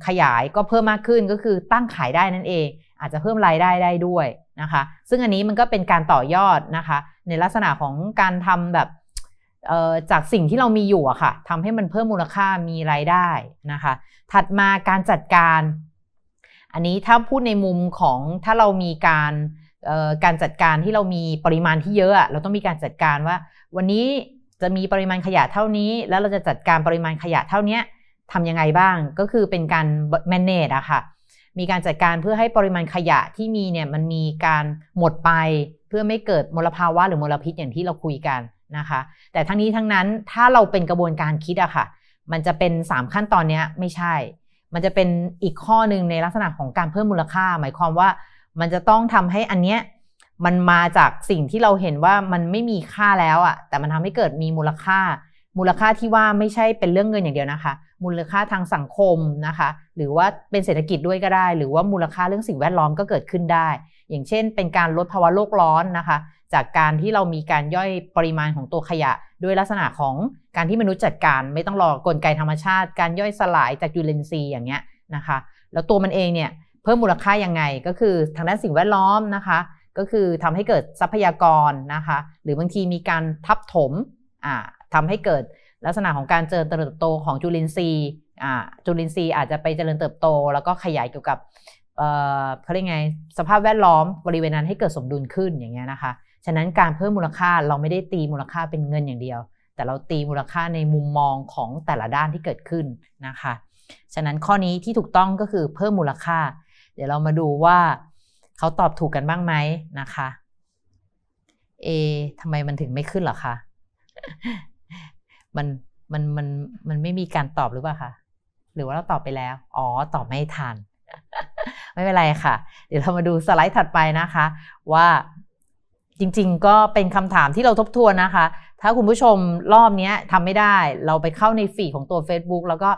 ขยายก็เพิ่มมากขึ้นก็คือตั้งขายได้นั่นเองอาจจะเพิ่มรายได้ได้ด้วยนะคะซึ่งอันนี้มันก็เป็นการต่อยอดนะคะในลักษณะของการทำแบบจากสิ่งที่เรามีอยู่อะค่ะทำให้มันเพิ่มมูลค่ามีรายได้นะคะถัดมาการจัดการ อันนี้ถ้าพูดในมุมของถ้าเรามีการการจัดการที่เรามีปริมาณที่เยอะเราต้องมีการจัดการว่า วันนี้จะมีปริมาณขยะเท่านี้ แล้วเราจะจัดการปริมาณขยะเท่านี้ทำยังไงบ้างก็คือเป็นการ manage อะค่ะ มีการจัดการเพื่อให้ปริมาณขยะที่มีเนี่ยมันมีการหมดไปเพื่อไม่เกิดมลภาวะ หรือมลพิษอย่างที่เราคุยกันนะคะ แต่ทั้งนี้ทั้งนั้นถ้าเราเป็นกระบวนการคิดอะค่ะ มันจะเป็น3ขั้นตอนนี้ไม่ใช่ มันจะเป็นอีกข้อหนึ่งในลักษณะของการเพิ่มมูลค่า หมายความว่ามันจะต้องทำให้อันเนี้ยมันมาจากสิ่งที่เราเห็นว่ามันไม่มีค่าแล้วอะแต่มันทำให้เกิดมีมูลค่า มูลค่าที่ว่าไม่ใช่เป็นเรื่องเงินอย่างเดียวนะคะมูลค่าทางสังคมนะคะหรือว่าเป็นเศรษฐกิจด้วยก็ได้ หรือว่ามูลค่าเรื่องสิ่งแวดล้อมก็เกิดขึ้นได้ อย่างเช่น เป็นการลดภาวะโลกร้อนนะคะจากการที่เรามีการย่อยปริมาณของตัวขยะด้วยลักษณะของการที่มนุษย์จัดการ ไม่ต้องรอกลไกธรรมชาติการย่อยสลายจากยูเรนซีอย่างเงี้ยนะคะแล้วตัวมันเองเนี่ยเพิ่มมูลค่ายังไงก็คือทางด้านสิ่งแวดล้อมนะคะก็คือทำให้เกิดทรัพยากรนะคะหรือบางทีมีการทับถมทำทำให้เกิดลักษณะของการเจริญเติบโตของจุลินทรีย์จุลินทรีย์อาจจะไปเจริญเติบโต แล้วก็ขยายเกี่ยวกับเขาเรียกไงสภาพแวดล้อมบริเวณนั้นให้เกิดสมดุลขึ้นอย่างเงี้ยนะคะ ฉะนั้นการเพิ่มมูลค่าเราไม่ได้ตีมูลค่าเป็นเงินอย่างเดียว แต่เราตีมูลค่าในมุมมองของแต่ละด้านที่เกิดขึ้นนะคะ ฉะนั้นข้อนี้ที่ถูกต้องก็คือเพิ่มมูลค่า เดี๋ยวเรามาดูว่าเขาตอบถูกกันบ้างไหมนะคะเอทำไมมันถึงไม่ขึ้นหรอคะมันมันมันมันไม่มีการตอบหรือเปล่าคะหรือว่าเราตอบไปแล้ว อ๋อตอบไม่ทัน ไม่เป็นไรค่ะ เดี๋ยวเรามาดูสไลด์ถัดไปนะคะ ว่าจริงๆ ก็เป็นคำถามที่เราทบทวนนะคะ ถ้าคุณผู้ชมรอบนี้ทำไม่ได้ เราไปเข้าในฝีของตัว Facebook แล้วก็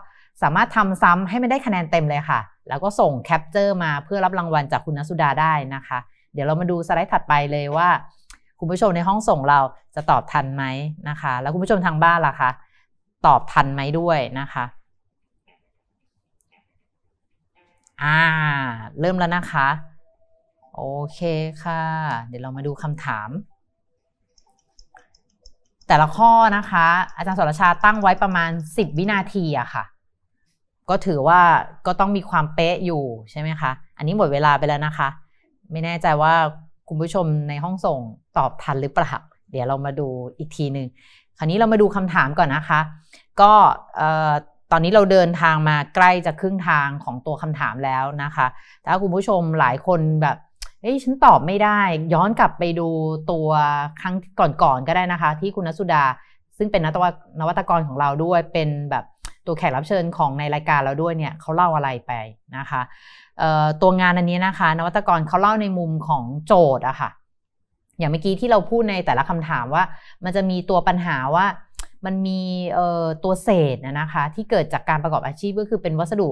สามารถทำซ้ำให้ไม่ได้คะแนนเต็มเลยค่ะ แล้วก็ส่งแคปเจอร์มาเพื่อรับรางวัลจากคุณนสุดาได้นะคะเดี๋ยวเรามาดูสไลด์ถัดไปเลยว่าคุณผู้ชม ในห้องส่งเราจะตอบทันไหมนะคะ แล้วคุณผู้ชมทางบ้านล่ะคะ ตอบทันไหมด้วยนะคะอ่าเริ่มแล้วนะคะ โอเคค่ะ เดี๋ยวเรามาดูคำถาม แต่ละข้อนะคะ อาจารย์สรชาตั้งไว้ประมาณ 10 วินาทีอะค่ะ ก็ถือว่าก็ต้องมีความเป๊ะอยู่ใช่ไหมคะ อันนี้หมดเวลาไปแล้วนะคะ ไม่แน่ใจว่าคุณผู้ชมในห้องส่งตอบทันหรือเปล่าเดี๋ยวเรามาดูอีกทีหนึ่งคราวนี้เรามาดูคำถามก่อนนะคะ ก็ตอนนี้เราเดินทางมาใกล้จะครึ่งทางของตัวคำถามแล้วนะคะ ถ้าคุณผู้ชมหลายคนแบบเอ้ยฉันตอบไม่ได้ ย้อนกลับไปดูตัวครั้งก่อนๆกก็ได้นะคะ ที่คุณนสุดา ซึ่งเป็นนวัตกรของเราด้วย เป็นแบบตัวแขกรับเชิญของในรายการเราด้วยเนี่ยเขาเล่าอะไรไปนะคะตัวงานอันนี้นะคะนวัตกรเขาเล่าในมุมของโจทย์อะคะ่ะอย่างเมื่อกี้ที่เราพูดในแต่ละคำถามว่า มันจะมีตัวปัญหาว่ามันมีตัวเศษนะคะที่เกิดจากการประกอบอาชีพก็คือเป็นวัสดุ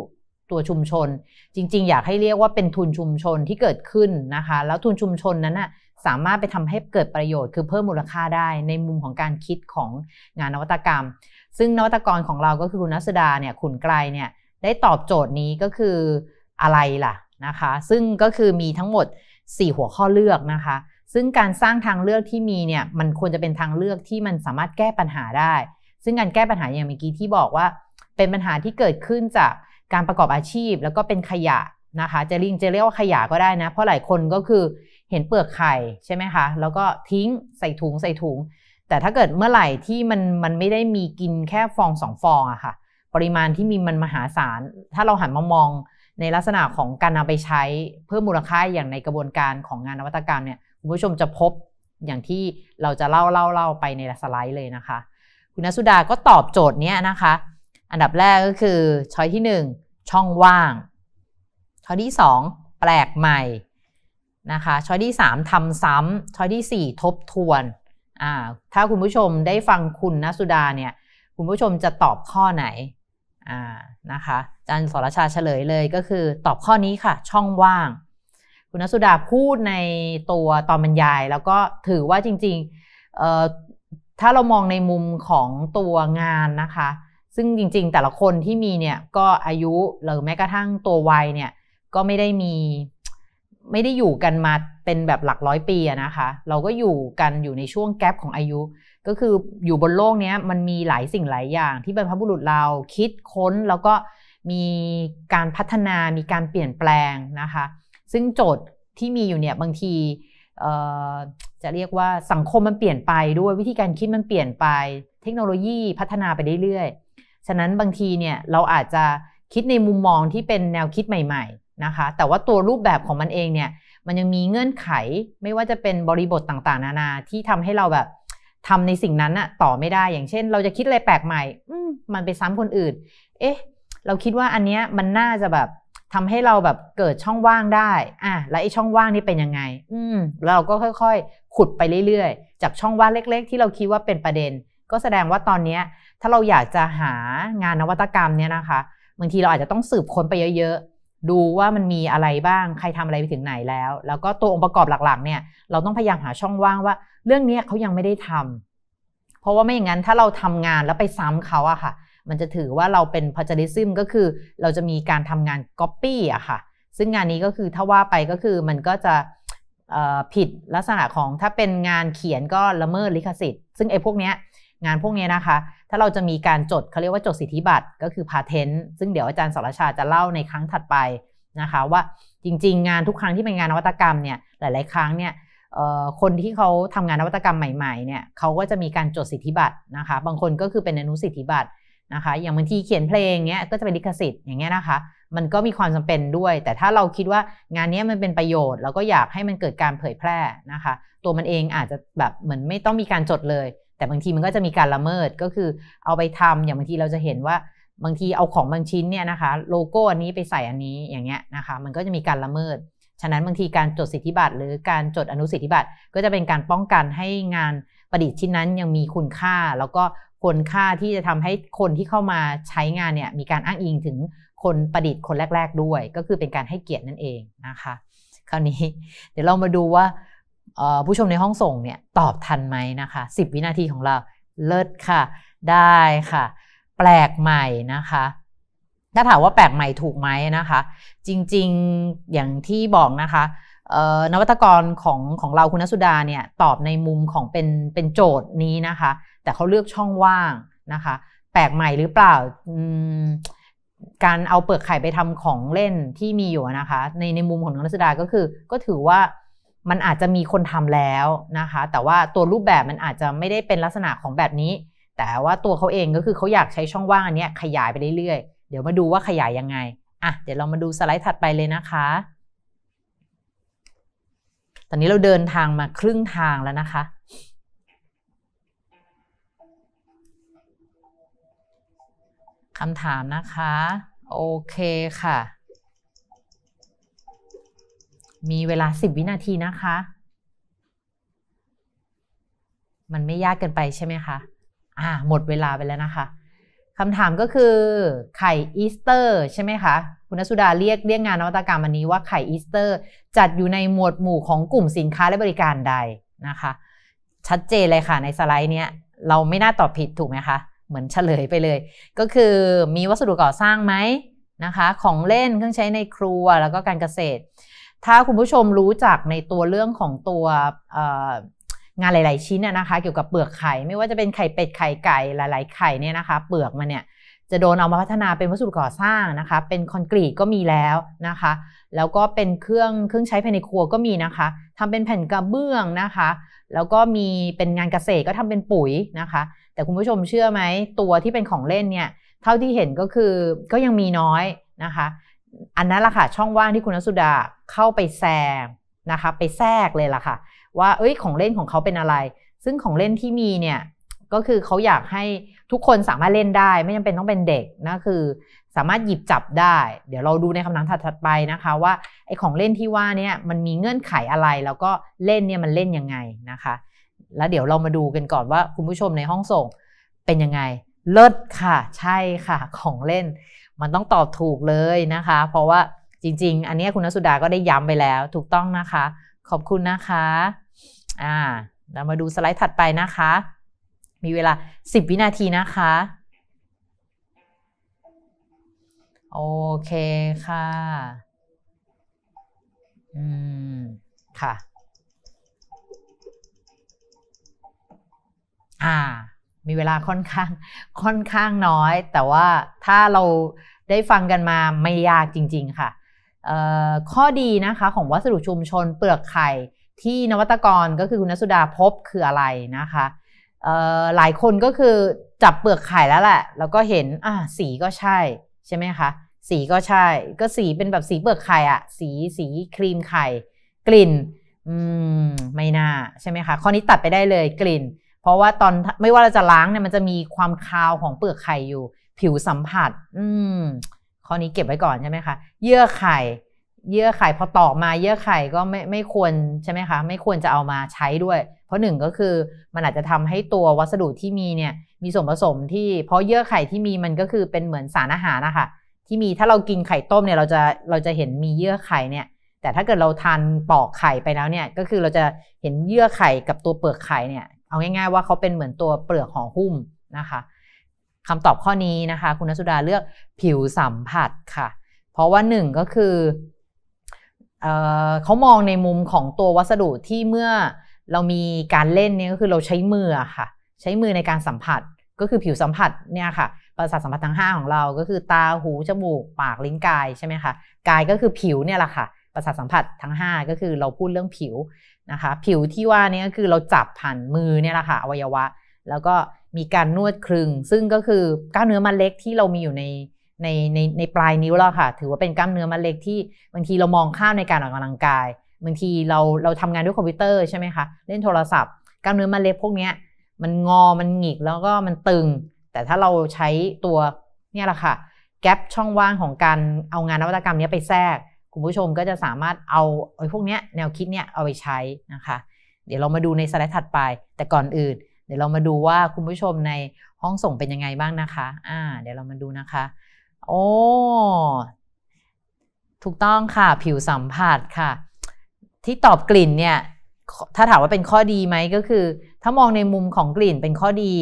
ตัวชุมชน จริงๆ อยากให้เรียกว่าเป็นทุนชุมชนที่เกิดขึ้นนะคะแล้วทุนชุมชนนั้นน่ะสามารถไปทำให้เกิดประโยชน์คือเพิ่มมูลค่าได้ในมุมของการคิดของงานนวัตกรรมซึ่งนวัตกรของเราก็คือคุณนัสดาเนี่ยขุนไกลเนี่ยได้ตอบโจทย์นี้ก็คืออะไรล่ะนะคะ ซึ่งก็คือมีทั้งหมด 4 หัวข้อเลือกนะคะ ซึ่งการสร้างทางเลือกที่มีเนี่ยมันควรจะเป็นทางเลือกที่มันสามารถแก้ปัญหาได้ ซึ่งการแก้ปัญหาอย่างเมื่อกี้ที่บอกว่าเป็นปัญหาที่เกิดขึ้นจากการประกอบอาชีพ แล้วก็เป็นขยะนะคะจะลิงจะเรียกว่าขยะก็ได้นะเพราะหลายคนก็คือเห็นเปลือกไข่ใช่ไหมคะแล้วก็ทิ้งใส่ถุงใส่ถุงแต่ถ้าเกิดเมื่อไหร่ที่มันมันไม่ได้มีกินแค่ฟองสองฟองอะค่ะปริมาณที่มีมันมหาศาล ถ้าเราหันมามอง ในลักษณะของการนำไปใช้ เพิ่มมูลค่าอย่างในกระบวนการของงานนวัตกรรมเนี่ยคุณผู้ชมจะพบอย่างที่เราจะเล่าเล่าเล่าไปในสไลด์เลยนะคะ คุณนสุดาก็ตอบโจทย์เนี้ยนะคะ อันดับแรกก็คือ ช้อยที่ 1 ช่องว่าง ช้อยที่ 2 แปลกใหม่นะคะช้อยที่ 3ทำซ้ำช้อยที่4ทบทวนถ้าคุณผู้ชมได้ฟังคุณนสุดาเนี่ย คุณผู้ชมจะตอบข้อไหนนะคะอาจารย์สรชาเฉลยเลยก็คือตอบข้อนี้ค่ะช่องว่าง คุณนสุดาพูดในตัวตอนบรรยาย แล้วก็ถือว่าจริงๆถ้าเรามองในมุมของตัวงานนะคะซึ่งจริงๆ แต่ละคนที่มีเนี่ยก็อายุหรือแม้กระทั่งตัววัยเนี่ยก็ไม่ได้มีไม่ได้อยู่กันมาเป็นแบบหลักร้อยปีนะคะเราก็อยู่กันอยู่ในช่วงแกลบของอายุ ก็คืออยู่บนโลกนี้มันมีหลายสิ่งหลายอย่าง ที่บรรพบุรุษเราคิดค้นแล้วก็มีการพัฒนามีการเปลี่ยนแปลงนะคะซึ่งโจทย์ที่มีอยู่เนี่ยบางทีจะเรียกว่าสังคมมันเปลี่ยนไปด้วยวิธีการคิดมันเปลี่ยนไป เทคโนโลยีพัฒนาไปเรื่อยๆฉะนั้นบางทีเนี่ยเราอาจจะคิดในมุมมองที่เป็นแนวคิดใหม่ ๆนะคะ แต่ว่าตัวรูปแบบของมันเองเนี่ย มันยังมีเงื่อนไข ไม่ว่าจะเป็นบริบทต่าง ๆ นานาที่ทำให้เราแบบ ทำในสิ่งนั้นอะต่อไม่ได้ อย่างเช่น เราจะคิดอะไรแปลกใหม่มมันไปซ้ำคนอื่น เอ๊ะ เราคิดว่าอันเนี้ยมันน่าจะแบบทำให้เราแบบเกิดช่องว่างได้ อ่ะแล้วไอ้ช่องว่างนี่เป็นยังไง อืมเราก็ค่อยๆ ขุดไปเรื่อยๆจากช่องว่างเล็ก ๆ ที่เราคิดว่าเป็นประเด็น ก็แสดงว่าตอนเนี้ยถ้าเราอยากจะหางานนวัตกรรมเนี่ยนะคะบางทีเราอาจจะต้องสืบค้นไปเยอะๆดูว่ามันมีอะไรบ้างใครทำอะไรไปถึงไหนแล้ว แล้วก็ตัวองค์ประกอบหลักๆ เนี่ยเราต้องพยายามหาช่องว่างว่าเรื่องนี้เขายังไม่ได้ทำ เพราะว่าไม่อย่างนั้นถ้าเราทำงานแล้วไปซ้ำเขาอะค่ะมันจะถือว่าเราเป็นพัจจิซึมก็คือเราจะมีการทำงานก๊อปปี้อะค่ะ ซึ่งงานนี้ก็คือถ้าว่าไปก็คือมันก็จะผิดลักษณะของถ้าเป็นงานเขียนก็ละเมิดลิขสิทธิ์ซึ่งไอ้พวกเนี้ยงานพวกนี้นะคะ ถ้าเราจะมีการจดเขาเรียกว่าจดสิทธิบัตร ก็คือพาเทนต์ซึ่งเดี๋ยวอาจารย์สรชาจะเล่าในครั้งถัดไปนะคะว่าจริง ๆ งานทุกครั้งที่เป็นงานนวัตกรรมเนี่ย หลายๆ ครั้งเนี่ยคนที่เขาทำงานนวัตกรรมใหม่ๆเนี่ยเขาก็จะมีการจดสิทธิบัตรนะคะ บางคนก็คือเป็นอนุสิทธิบัตรนะคะ อย่างบางทีเขียนเพลงเงี้ยก็จะเป็นลิขสิทธิ์อย่างเงี้ยนะคะ มันก็มีความจำเป็นด้วย แต่ถ้าเราคิดว่างานนี้มันเป็นประโยชน์เราก็อยากให้มันเกิดการเผยแพร่นะคะ ตัวมันเองอาจจะแบบเหมือนไม่ต้องมีการจดเลยแต่บางทีมันก็จะมีการละเมิดก็คือเอาไปทำอย่างบางทีเราจะเห็นว่า บางทีเอาของบางชิ้นเนี่ยนะคะ โลโก้อันนี้ไปใส่อันนี้อย่างเงี้ยนะคะ มันก็จะมีการละเมิด ฉะนั้นบางทีการจดสิทธิบัตรหรือการจดอนุสิทธิบัตรก็จะเป็นการป้องกันให้งานประดิษฐ์ชิ้นนั้น ยังมีคุณค่า แล้วก็คุณค่าที่จะทำให้คนที่เข้ามาใช้งานเนี่ยมีการอ้างอิงถึงคนประดิษฐ์คนแรก ๆด้วย ก็คือเป็นการให้เกียรตินั่นเองนะคะ คราวนี้เดี๋ยวเรามาดูว่าผู้ชมในห้องส่งเนี่ยตอบทันไหมนะคะ10วินาทีของเราเลิศค่ะ ได้ค่ะ แปลกใหม่นะคะ ถ้าถามว่าแปลกใหม่ถูกไหมนะคะ จริงๆอย่างที่บอกนะคะนวัตกรของของเราคุณสุดาเนี่ยตอบในมุมของเป็นเป็นโจทย์นี้นะคะ แต่เขาเลือกช่องว่างนะคะ แปลกใหม่หรือเปล่าการเอาเปลือกไข่ไปทำของเล่นที่มีอยู่นะคะ ในในมุมของนวัตสุดาก็คือ ก็ถือว่ามันอาจจะมีคนทำแล้วนะคะ แต่ว่าตัวรูปแบบมันอาจจะไม่ได้เป็นลักษณะของแบบนี้ แต่ว่าตัวเขาเองก็คือเขาอยากใช้ช่องว่างอันนี้ขยายไปเรื่อยๆ เดี๋ยวมาดูว่าขยายยังไงอ่ะเดี๋ยวเรามาดูสไลด์ถัดไปเลยนะคะ ตอนนี้เราเดินทางมาครึ่งทางแล้วนะคะ คำถามนะคะ โอเคค่ะมีเวลา 10 วินาทีนะคะ มันไม่ยากเกินไปใช่ไหมคะ อ่า หมดเวลาไปแล้วนะคะ คำถามก็คือไข่อีสเตอร์ใช่ไหมคะ คุณสุดาเรียกเรียกงานนวัตกรรมอันนี้ว่าไข่อีสเตอร์ จัดอยู่ในหมวดหมู่ของกลุ่มสินค้าและบริการใดนะคะ ชัดเจนเลยค่ะในสไลด์เนี้ย เราไม่น่าตอบผิดถูกไหมคะ เหมือนเฉลยไปเลย ก็คือมีวัสดุก่อสร้างไหมนะคะ ของเล่นเครื่องใช้ในครัวแล้วก็การเกษตรถ้าคุณผู้ชมรู้จักในตัวเรื่องของตัวงานหลาย ๆชิ้นนะคะ เกี่ยวกับเปลือกไข่ไม่ว่าจะเป็นไข่เป็ดไข่ไก่หลาย ๆ ไข่เนี่ยนะคะ เปลือกมันเนี่ยจะโดนเอามาพัฒนาเป็นวัสดุก่อสร้างนะคะ เป็นคอนกรีตก็มีแล้วนะคะแล้วก็เป็นเครื่องเครื่องใช้ภายในครัวก็มีนะคะ ทำเป็นแผ่นกระเบื้องนะคะ แล้วก็มีเป็นงานเกษตรก็ทำเป็นปุ๋ยนะคะ แต่คุณผู้ชมเชื่อไหมตัวที่เป็นของเล่นเนี่ยเท่าที่เห็นก็คือก็ยังมีน้อยนะคะอันนั้นแหละค่ะ ช่องว่างที่คุณนสุดาเข้าไปแซงนะคะ ไปแทรกเลยล่ะค่ะ ว่าเอ้ยของเล่นของเขาเป็นอะไร ซึ่งของเล่นที่มีเนี่ยก็คือเขาอยากให้ทุกคนสามารถเล่นได้ไม่จำเป็นต้องเป็นเด็กนะคือ สามารถหยิบจับได้ เดี๋ยวเราดูในคำน้มถัดไปนะคะ ว่าไอ้ของเล่นที่ว่าเนี่ยมันมีเงื่อนไขอะไร แล้วก็เล่นเนี่ยมันเล่นยังไงนะคะ แล้วเดี๋ยวเรามาดูกันก่อนว่าคุณผู้ชมในห้องส่งเป็นยังไงเลิศค่ะ ใช่ค่ะของเล่นมันต้องตอบถูกเลยนะคะ เพราะว่าจริงๆ อันนี้คุณนสุดาก็ได้ย้ำไปแล้ว ถูกต้องนะคะ ขอบคุณนะคะ อ่า เรามาดูสไลด์ถัดไปนะคะ มีเวลา 10 วินาทีนะคะ โอเคค่ะ อืม ค่ะ อ่ามีเวลาค่อนข้าง ค่อนข้างน้อย แต่ว่าถ้าเราได้ฟังกันมาไม่ยากจริงๆค่ะ ข้อดีนะคะของวัสดุชุมชนเปลือกไข่ที่นวัตกรก็คือคุณสุดาพบคืออะไรนะคะ หลายคนก็คือจับเปลือกไข่แล้วแหละ แล้วก็เห็นอ่ะสีก็ใช่ใช่ไหมคะ สีก็ใช่ ก็สีเป็นแบบสีเปลือกไข่อะสีสีครีมไข่ กลิ่น อืม ไม่น่าใช่ไหมคะ ข้อนี้ตัดไปได้เลย กลิ่นเพราะว่าตอนไม่ว่าเราจะล้างเนี่ยมันจะมีความคาวของเปลือกไข่อยู่ ผิวสัมผัส อืมข้อนี้เก็บไว้ก่อนใช่ไหมคะ เยื่อไข่ เยื่อไข่พอตอกมาเยื่อไข่ก็ไม่ไม่ควรใช่ไหมคะ ไม่ควรจะเอามาใช้ด้วย เพราะหนึ่งก็คือมันอาจจะทำให้ตัววัสดุที่มีเนี่ยมีส่วนผสมที่เพราะเยื่อไข่ที่มีมันก็คือเป็นเหมือนสารอาหารนะคะที่มีถ้าเรากินไข่ต้มเนี่ยเราจะเราจะเห็นมีเยื่อไข่เนี่ย แต่ถ้าเกิดเราทานปอกไข่ไปแล้วเนี่ยก็คือเราจะเห็นเยื่อไข่กับตัวเปลือกไข่เนี่ยเอาง่ายๆว่าเขาเป็นเหมือนตัวเปลือกห่อหุ้มนะคะคำตอบข้อนี้นะคะ คุณนสุดาเลือกผิวสัมผัสค่ะเพราะว่าหนึ่งก็คือเอเขามองในมุมของตัววัสดุที่เมื่อเรามีการเล่นเนี่ยก็คือเราใช้มือค่ะใช้มือในการสัมผัส ก็คือผิวสัมผัสเนี่ยค่ะประสาทสัมผัสทั้ง5ของเราก็คือตาหูจมูกปากลิ้นกายใช่ไหมคะกายก็คือผิวเนี่ยแหละค่ะประสาทสัมผัสทั้ง5ก็คือเราพูดเรื่องผิวนะคะผิวที่ว่านี้ก็คือเราจับผ่านมือเนี่ยแหละค่ะอวัยวะ แล้วก็มีการนวดครึง ซึ่งก็คือกล้ามเนื้อมันเล็กที่เรามีอยู่ในในในในปลายนิ้วเราค่ะ ถือว่าเป็นกล้ามเนื้อมันเล็กที่บางทีเรามองข้ามในการออกกำลังกายบางทีเราเราทำงานด้วยคอมพิวเตอร์ใช่ไหมคะเล่นโทรศัพท์กล้ามเนื้อมันเล็กพวกนี้มันงอ มันหงิกแล้วก็มันตึง แต่ถ้าเราใช้ตัวเนี่ยแหละค่ะแกลบช่องว่างของการเอางานนวัตกรรมนี้ไปแทรกคุณผู้ชมก็จะสามารถเอาไอ้พวกเนี้ยแนวคิดเนี้ยเอาไปใช้นะคะ เดี๋ยวเรามาดูในสไลด์ถัดไปแต่ก่อนอื่น เดี๋ยวเรามาดูว่าคุณผู้ชมในห้องส่งเป็นยังไงบ้างนะคะ อ่าเดี๋ยวเรามาดูนะคะ โอ้ถูกต้องค่ะ ผิวสัมผัสค่ะ ที่ตอบกลิ่นเนี่ย ถ้าถามว่าเป็นข้อดีไหมก็คือ ถ้ามองในมุมของกลิ่นเป็นข้อดี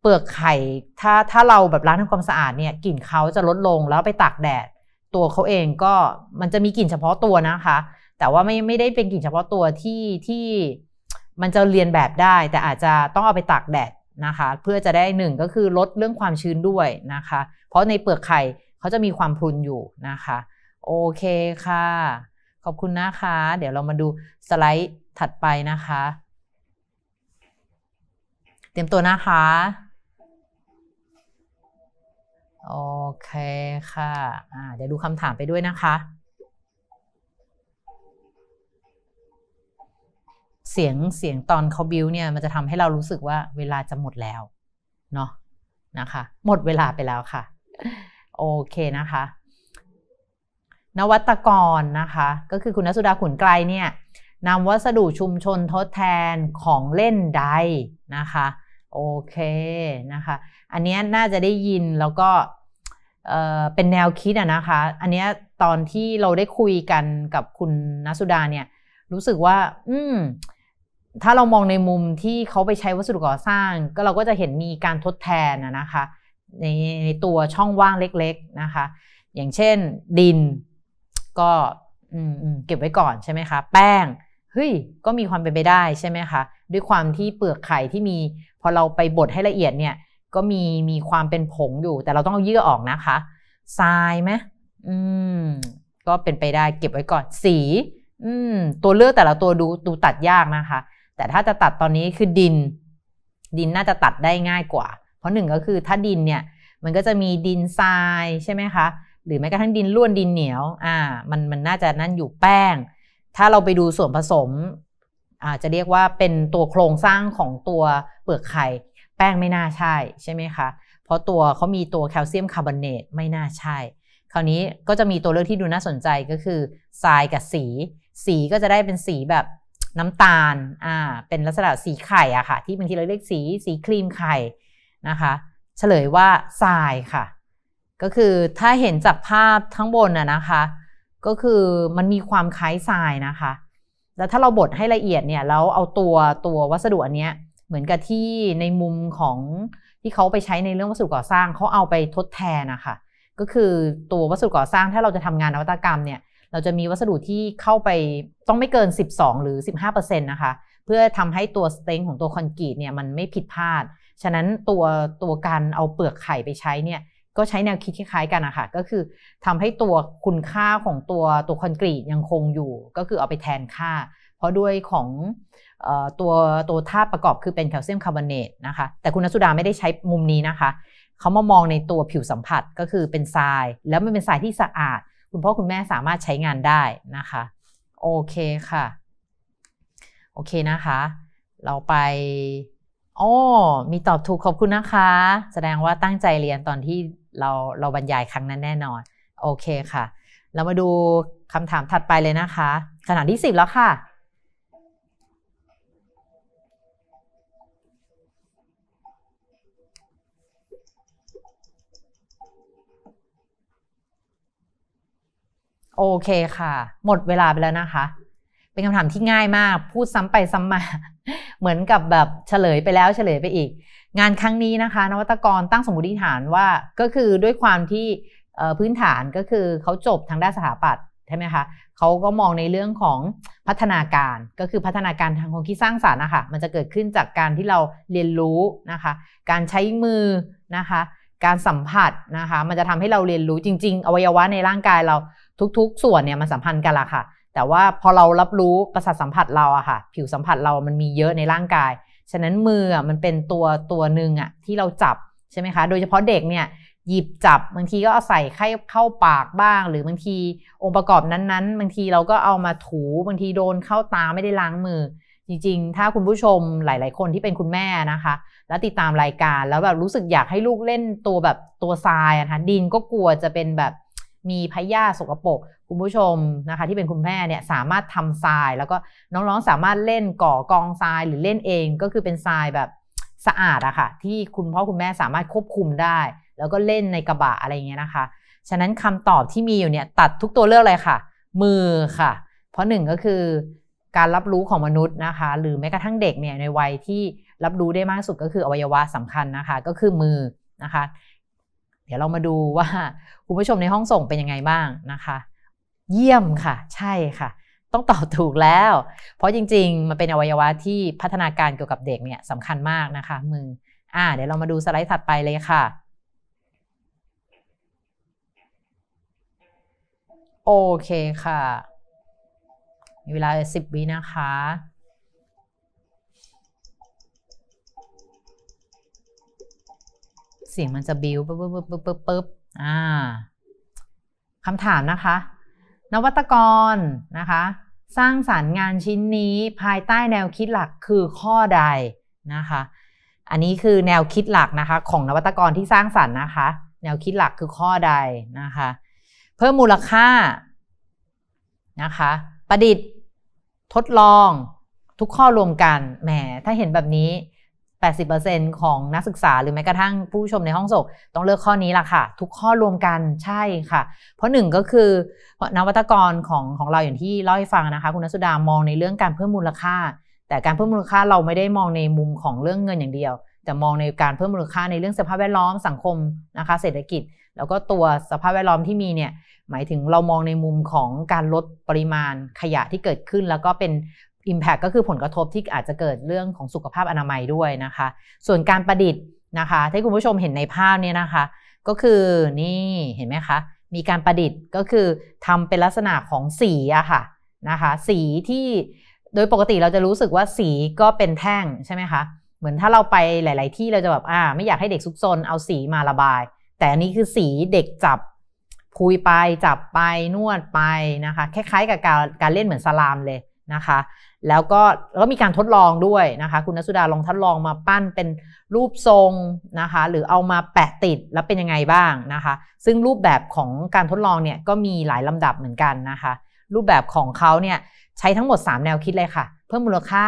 เปลือกไข่ถ้าถ้าเราแบบล้างทำความสะอาดเนี่ย กลิ่นเขาจะลดลงแล้วไปตากแดดตัวเขาเองก็มันจะมีกลิ่นเฉพาะตัวนะคะ แต่ว่าไม่ไม่ได้เป็นกลิ่นเฉพาะตัวที่ที่มันจะเรียนแบบได้ แต่อาจจะต้องเอาไปตากแดดนะคะ เพื่อจะได้หนึ่งก็คือลดเรื่องความชื้นด้วยนะคะ เพราะในเปลือกไข่เขาจะมีความพุนอยู่นะคะโอเคค่ะ ขอบคุณนะคะ เดี๋ยวเรามาดูสไลด์ ถัดไปนะคะ เตรียมตัวนะคะโอเคค่ะะเดี๋ยวดูคำถามไปด้วยนะคะ เสียงเสียงตอนเขาบิวเนี่ยมันจะทำให้เรารู้สึกว่าเวลาจะหมดแล้วเนาะนะคะ หมดเวลาไปแล้วค่ะ โอเคนะคะ นวัตกรนะคะ ก็คือคุณนสุดาขุนไกลเนี่ยนำวัสดุชุมชนทดแทนของเล่นใดนะคะ โอเคนะคะ อันนี้น่าจะได้ยินแล้วก็เป็นแนวคิดอะนะคะ อันนี้ตอนที่เราได้คุยกันกับคุณนัสุดาเนี่ยรู้สึกว่า อืมถ้าเรามองในมุมที่เขาไปใช้วัสดุก่อสร้าง ก็เราก็จะเห็นมีการทดแทนนะคะ ในในตัวช่องว่างเล็กๆนะคะ อย่างเช่น ดินก็เก็บไว้ก่อนใช่ไหมคะแป้งเฮ้ยก็มีความเป็นไปได้ใช่ไหมคะด้วยความที่เปลือกไข่ที่มี พอเราไปบดให้ละเอียดเนี่ยก็มีมีความเป็นผงอยู่ แต่เราต้องเอาเยื่อออกนะคะทรายไหมอืม ก็เป็นไปได้เก็บไว้ก่อนสี อืม ตัวเลือกแต่ละตัวดูดูตัดยากนะคะ แต่ถ้าจะตัดตอนนี้คือดิน ดินน่าจะตัดได้ง่ายกว่า เพราะหนึ่งก็คือ ถ้าดินเนี่ย มันก็จะมีดินทรายใช่ไหมคะหรือแม้กระทั่งดินล้วนดินเหนียว อ่า มันมันน่าจะนั่นอยู่แป้ง ถ้าเราไปดูส่วนผสมอาจจะเรียกว่าเป็นตัวโครงสร้างของตัวเปลือกไข่แป้งไม่น่าใช่ใช่ไหมคะ เพราะตัวเขามีตัวแคลเซียมคาร์บอเนตไม่น่าใช่ คราวนี้ก็จะมีตัวเลือกที่ดูน่าสนใจก็คือทรายกับสี สีก็จะได้เป็นสีแบบน้ำตาลอ่าเป็นลักษณะสีไข่อะค่ะที่บางทีเราเรียกสีสีครีมไข่นะคะ เฉลยว่าทรายค่ะ ก็คือถ้าเห็นจากภาพทั้งบนอะนะคะ ก็คือมันมีความคล้ายทรายนะคะ แล้วถ้าเราบดให้ละเอียดเนี่ยแล้วเอาตัวตัววัสดุอันเนี้ยเหมือนกับที่ในมุมของที่เขาไปใช้ในเรื่องวัสดุก่อสร้างเขาเอาไปทดแทนนะคะก็คือตัววัสดุก่อสร้างถ้าเราจะทำงานนวัตกรรมเนี่ยเราจะมีวัสดุที่เข้าไปต้องไม่เกิน 12 หรือ 15%นะคะเพื่อทำให้ตัวสเต็งของตัวคอนกรีตเนี่ยมันไม่ผิดพลาดฉะนั้นตัวตัวการเอาเปลือกไข่ไปใช้เนี่ยก็ใช้แนวคิดคล้าย ๆกันนะคะก็คือทำให้ตัวคุณค่าของตัวตัวคอนกรีตยังคงอยู่ก็คือเอาไปแทนค่าเพราะด้วยของตัวตัวธาตุประกอบคือเป็นแคลเซียมคาร์บอเนตนะคะ แต่คุณนสุดาไม่ได้ใช้มุมนี้นะคะเขามามองในตัวผิวสัมผัสก็คือเป็นทรายแล้วมันเป็นทรายที่สะอาด คุณพ่อคุณแม่สามารถใช้งานได้นะคะ โอเคค่ะโอเคนะคะ เราไปโอ้มีตอบถูกขอบคุณนะคะ แสดงว่าตั้งใจเรียนตอนที่เราเราบรรยายครั้งนั้นแน่นอน โอเคค่ะ เรามาดูคำถามถัดไปเลยนะคะขนาดที่10แล้วค่ะโอเคค่ะหมดเวลาไปแล้วนะคะเป็นคำถามที่ง่ายมากพูดซ้ำไปซ้ำมาเหมือนกับแบบเฉลยไปแล้วเฉลยไปอีก งานครั้งนี้นะคะนวัตกรตั้งสมมติฐานว่าก็คือด้วยความที่พื้นฐานก็คือเขาจบทางด้านสถาปัตย์ใช่ไหมคะเขาก็มองในเรื่องของพัฒนาการ ก็คือพัฒนาการทางความคิดสร้างสารรค์นะคะมันจะเกิดขึ้นจากการที่เราเรียนรู้นะคะการใช้มือนะคะการสัมผัสนะคะมันจะทำให้เราเรียนรู้จริง ๆ อวัยวะในร่างกายเราทุก ๆ ส่วนเนี่ยมันสัมพันธ์กันละค่ะ แต่ว่าพอเรารับรู้ประสาทสัมผัสเราอะค่ะผิวสัมผัสเรามันมีเยอะในร่างกาย ฉะนั้นมือมันเป็นตัวตัวหนึ่งอะที่เราจับใช่ไหมคะ โดยเฉพาะเด็กเนี่ยหยิบจับบางทีก็เอาใส่เข้าปากบ้าง หรือบางทีองค์ประกอบนั้นๆบางทีเราก็เอามาถูบางทีโดนเข้าตาไม่ได้ล้างมือ จริงๆ ถ้าคุณผู้ชมหลายๆ คนที่เป็นคุณแม่นะคะ แล้วติดตามรายการแล้วแบบรู้สึกอยากให้ลูกเล่นตัวแบบตัวทรายนะคะดินก็กลัวจะเป็นแบบมีพยาสกปรกคุณผู้ชมนะคะ ที่เป็นคุณแม่เนี่ยสามารถทำทราย แล้วก็น้องๆสามารถเล่นก่อกองทราย หรือเล่นเองก็คือเป็นทรายแบบสะอาดอะค่ะ ที่คุณพ่อคุณแม่สามารถควบคุมได้ แล้วก็เล่นในกระบะอะไรเงี้ยนะคะฉะนั้นคำตอบที่มีอยู่เนี่ยตัดทุกตัวเลือกเลยค่ะ มือค่ะ เพราะหนึ่งก็คือการรับรู้ของมนุษย์นะคะ หรือแม้กระทั่งเด็กเนี่ยในวัยที่รับรู้ได้มากสุดก็คืออวัยวะสำคัญนะคะก็คือมือนะคะเดี๋ยวเรามาดูว่า คุณผู้ชมในห้องส่งเป็นยังไงบ้างนะคะ เยี่ยมค่ะ ใช่ค่ะ ต้องตอบถูกแล้ว เพราะจริงๆ มันเป็นอวัยวะที่พัฒนาการเกี่ยวกับเด็กเนี่ยสำคัญมากนะคะ มือ อ่า เดี๋ยวเรามาดูสไลด์ถัดไปเลยค่ะ โอเคค่ะมีเวลาสิบวินะคะสียงมันจะบิวปึ๊บปึ๊บปึ๊บปึ๊บปึ๊บอ่าคำถามนะคะ นวัตกรนะคะ สร้างสารรค์งานชิ้นนี้ภายใต้แนวคิดหลักคือข้อใดนะคะ อันนี้คือแนวคิดหลักนะคะ ของนวัตกรที่สร้างสารรค์นะคะ แนวคิดหลักคือข้อใดนะคะ เพิ่มมูลค่านะคะ ประดิษฐ์ทดลองทุกข้อรวมกันแหมถ้าเห็นแบบนี้80%ของนักศึกษาหรือแม้กระทั่งผู้ชมในห้องส่ต้องเลือกข้อนี้ล่ะค่ะทุกข้อรวมกันใช่ค่ะ เพราะหนึ่งก็คือนวัตกรของของเราอย่างที่เล่าให้ฟังนะคะ คุณนสุดามองในเรื่องการเพิ่มมูลค่า แต่การเพิ่มมูลค่าเราไม่ได้มองในมุมของเรื่องเงินอย่างเดียวแต่มองในการเพิ่มมูลค่าในเรื่องสภาพแวดล้อมสังคมนะคะ เศรษฐกิจ แล้วก็ตัวสภาพแวดล้อมที่มีเนี่ยหมายถึงเรามองในมุมของการลดปริมาณขยะที่เกิดขึ้นแล้วก็เป็น Impact ก็คือผลกระทบที่อาจจะเกิดเรื่องของสุขภาพอนามัยด้วยนะคะ ส่วนการประดิษฐ์นะคะที่คุณผู้ชมเห็นในภาพเนี่ยนะคะ ก็คือนี่เห็นไหมคะ มีการประดิษฐ์ก็คือทำเป็นลักษณะของสีอะค่ะนะคะ สีที่โดยปกติเราจะรู้สึกว่าสีก็เป็นแท่งใช่ไหมคะเหมือนถ้าเราไปหลาย ๆ ที่เราจะแบบอ่าไม่อยากให้เด็กซุกซนเอาสีมาระบาย แต่อันนี้คือสีเด็กจับคุยไปจับไปนวดไปนะคะคล้าย ๆ กับการการเล่นเหมือนสลามเลยนะคะแล้วก็แล้วก็มีการทดลองด้วยนะคะ คุณนสุดาลองทดลองมาปั้นเป็นรูปทรงนะคะ หรือเอามาแปะติดแล้วเป็นยังไงบ้างนะคะ ซึ่งรูปแบบของการทดลองเนี่ยก็มีหลายลำดับเหมือนกันนะคะ รูปแบบของเขาเนี่ย ใช้ทั้งหมด3แนวคิดเลยค่ะ เพิ่มมูลค่า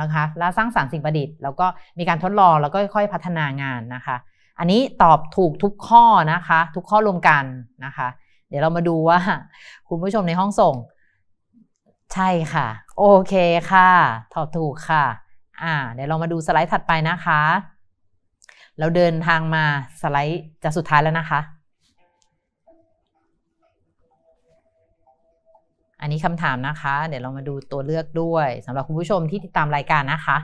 นะคะ และสร้างสารรค์สิ่งประดิษฐ์แล้วก็มีการทดลองแล้วก็ค่อยๆ พัฒนางานนะคะ อันนี้ตอบถูกทุกข้อนะคะ ทุกข้อรวมกันนะคะ เดี๋ยวเรามาดูว่าคุณผู้ชมในห้องส่งใช่ค่ะโอเคค่ะ ตอบถูกค่ะ อ่า เดี๋ยวเรามาดูสไลด์ถัดไปนะคะ เราเดินทางมาสไลด์จะสุดท้ายแล้วนะคะ อันนี้คำถามนะคะ เดี๋ยวเรามาดูตัวเลือกด้วยสำหรับคุณผู้ชมที่ติดตามรายการนะคะ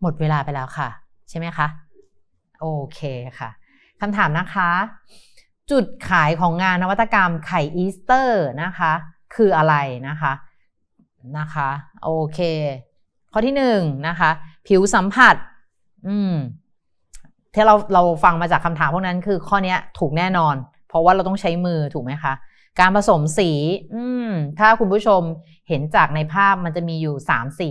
หมดเวลาไปแล้วค่ะ ใช่ไหมคะ โอเคค่ะ คำถามนะคะจุดขายของงานนวัตกรรมไข่อีสเตอร์นะคะ คืออะไรนะคะ นะคะ โอเค ข้อที่หนึ่งนะคะ ผิวสัมผัส อืมที่เราเราฟังมาจากคำถามพวกนั้นคือข้อนี้ถูกแน่นอน เพราะว่าเราต้องใช้มือถูกไหมคะ การผสมสี อืม ถ้าคุณผู้ชมเห็นจากในภาพมันจะมีอยู่สามสี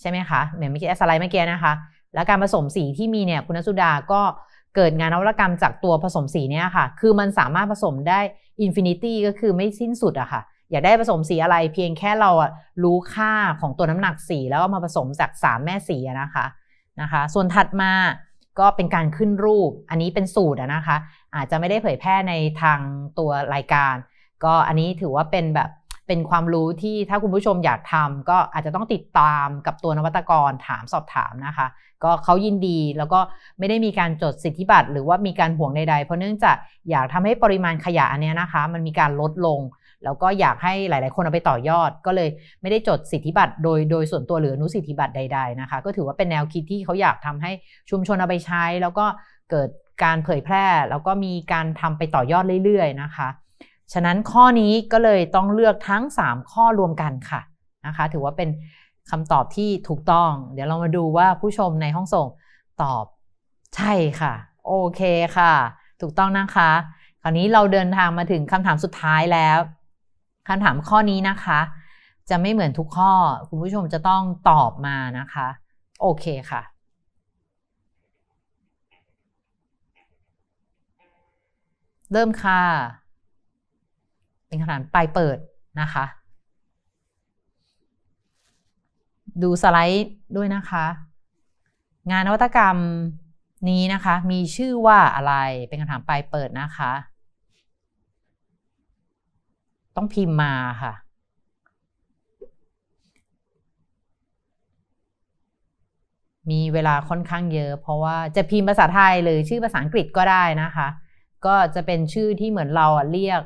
ใช่ไหมคะเหมือนเมื่อกี้สไลด์เมื่อกี้นะคะ แล้วการผสมสีที่มีเนี่ย คุณสุดาก็เกิดงานนวัตกรรมจากตัวผสมสีเนี่ยค่ะ คือมันสามารถผสมได้อินฟินิตี้ก็คือไม่สิ้นสุดอะค่ะ อยากได้ผสมสีอะไรเพียงแค่เราอะรู้ค่าของตัวน้ำหนักสีแล้วมาผสมจาก 3 แม่สีนะคะนะคะ ส่วนถัดมาก็เป็นการขึ้นรูป อันนี้เป็นสูตรนะคะ อาจจะไม่ได้เผยแพร่ในทางตัวรายการ ก็อันนี้ถือว่าเป็นแบบเป็นความรู้ที่ถ้าคุณผู้ชมอยากทำก็อาจจะต้องติดตามกับตัวนวัตกรถามสอบถามนะคะ ก็เขายินดีแล้วก็ไม่ได้มีการจดสิทธิบัตรหรือว่ามีการห่วงใดๆ เพราะเนื่องจากอยากทำให้ปริมาณขยะอันนี้นะคะ มันมีการลดลงแล้วก็อยากให้หลาย ๆ คนเอาไปต่อยอดก็เลยไม่ได้จดสิทธิบัตรโดยโดยส่วนตัวหรืออนุสิทธิบัตรใด ๆ นะคะ ก็ถือว่าเป็นแนวคิดที่เขาอยากทำให้ชุมชนเอาไปใช้ แล้วก็เกิดการเผยแพร่ แล้วก็มีการทำไปต่อยอดเรื่อยๆ นะคะฉะนั้นข้อนี้ก็เลยต้องเลือกทั้ง3ข้อรวมกันค่ะนะคะ ถือว่าเป็นคำตอบที่ถูกต้อง เดี๋ยวเรามาดูว่าผู้ชมในห้องส่งตอบใช่ค่ะ โอเคค่ะ ถูกต้องนะคะ คราวนี้เราเดินทางมาถึงคำถามสุดท้ายแล้วคำถามข้อนี้นะคะ จะไม่เหมือนทุกข้อคุณผู้ชมจะต้องตอบมานะคะ โอเคค่ะ เริ่มค่ะเป็นขนาดปลายเปิดนะคะ ดูสไลด์ด้วยนะคะ งานนวัตกรรมนี้นะคะ มีชื่อว่าอะไร เป็นคำถามปลายเปิดนะคะ ต้องพิมพ์มาค่ะ มีเวลาค่อนข้างเยอะ เพราะว่าจะพิมพ์ภาษาไทยหรือชื่อภาษาอังกฤษก็ได้นะคะ ก็จะเป็นชื่อที่เหมือนเราเรียก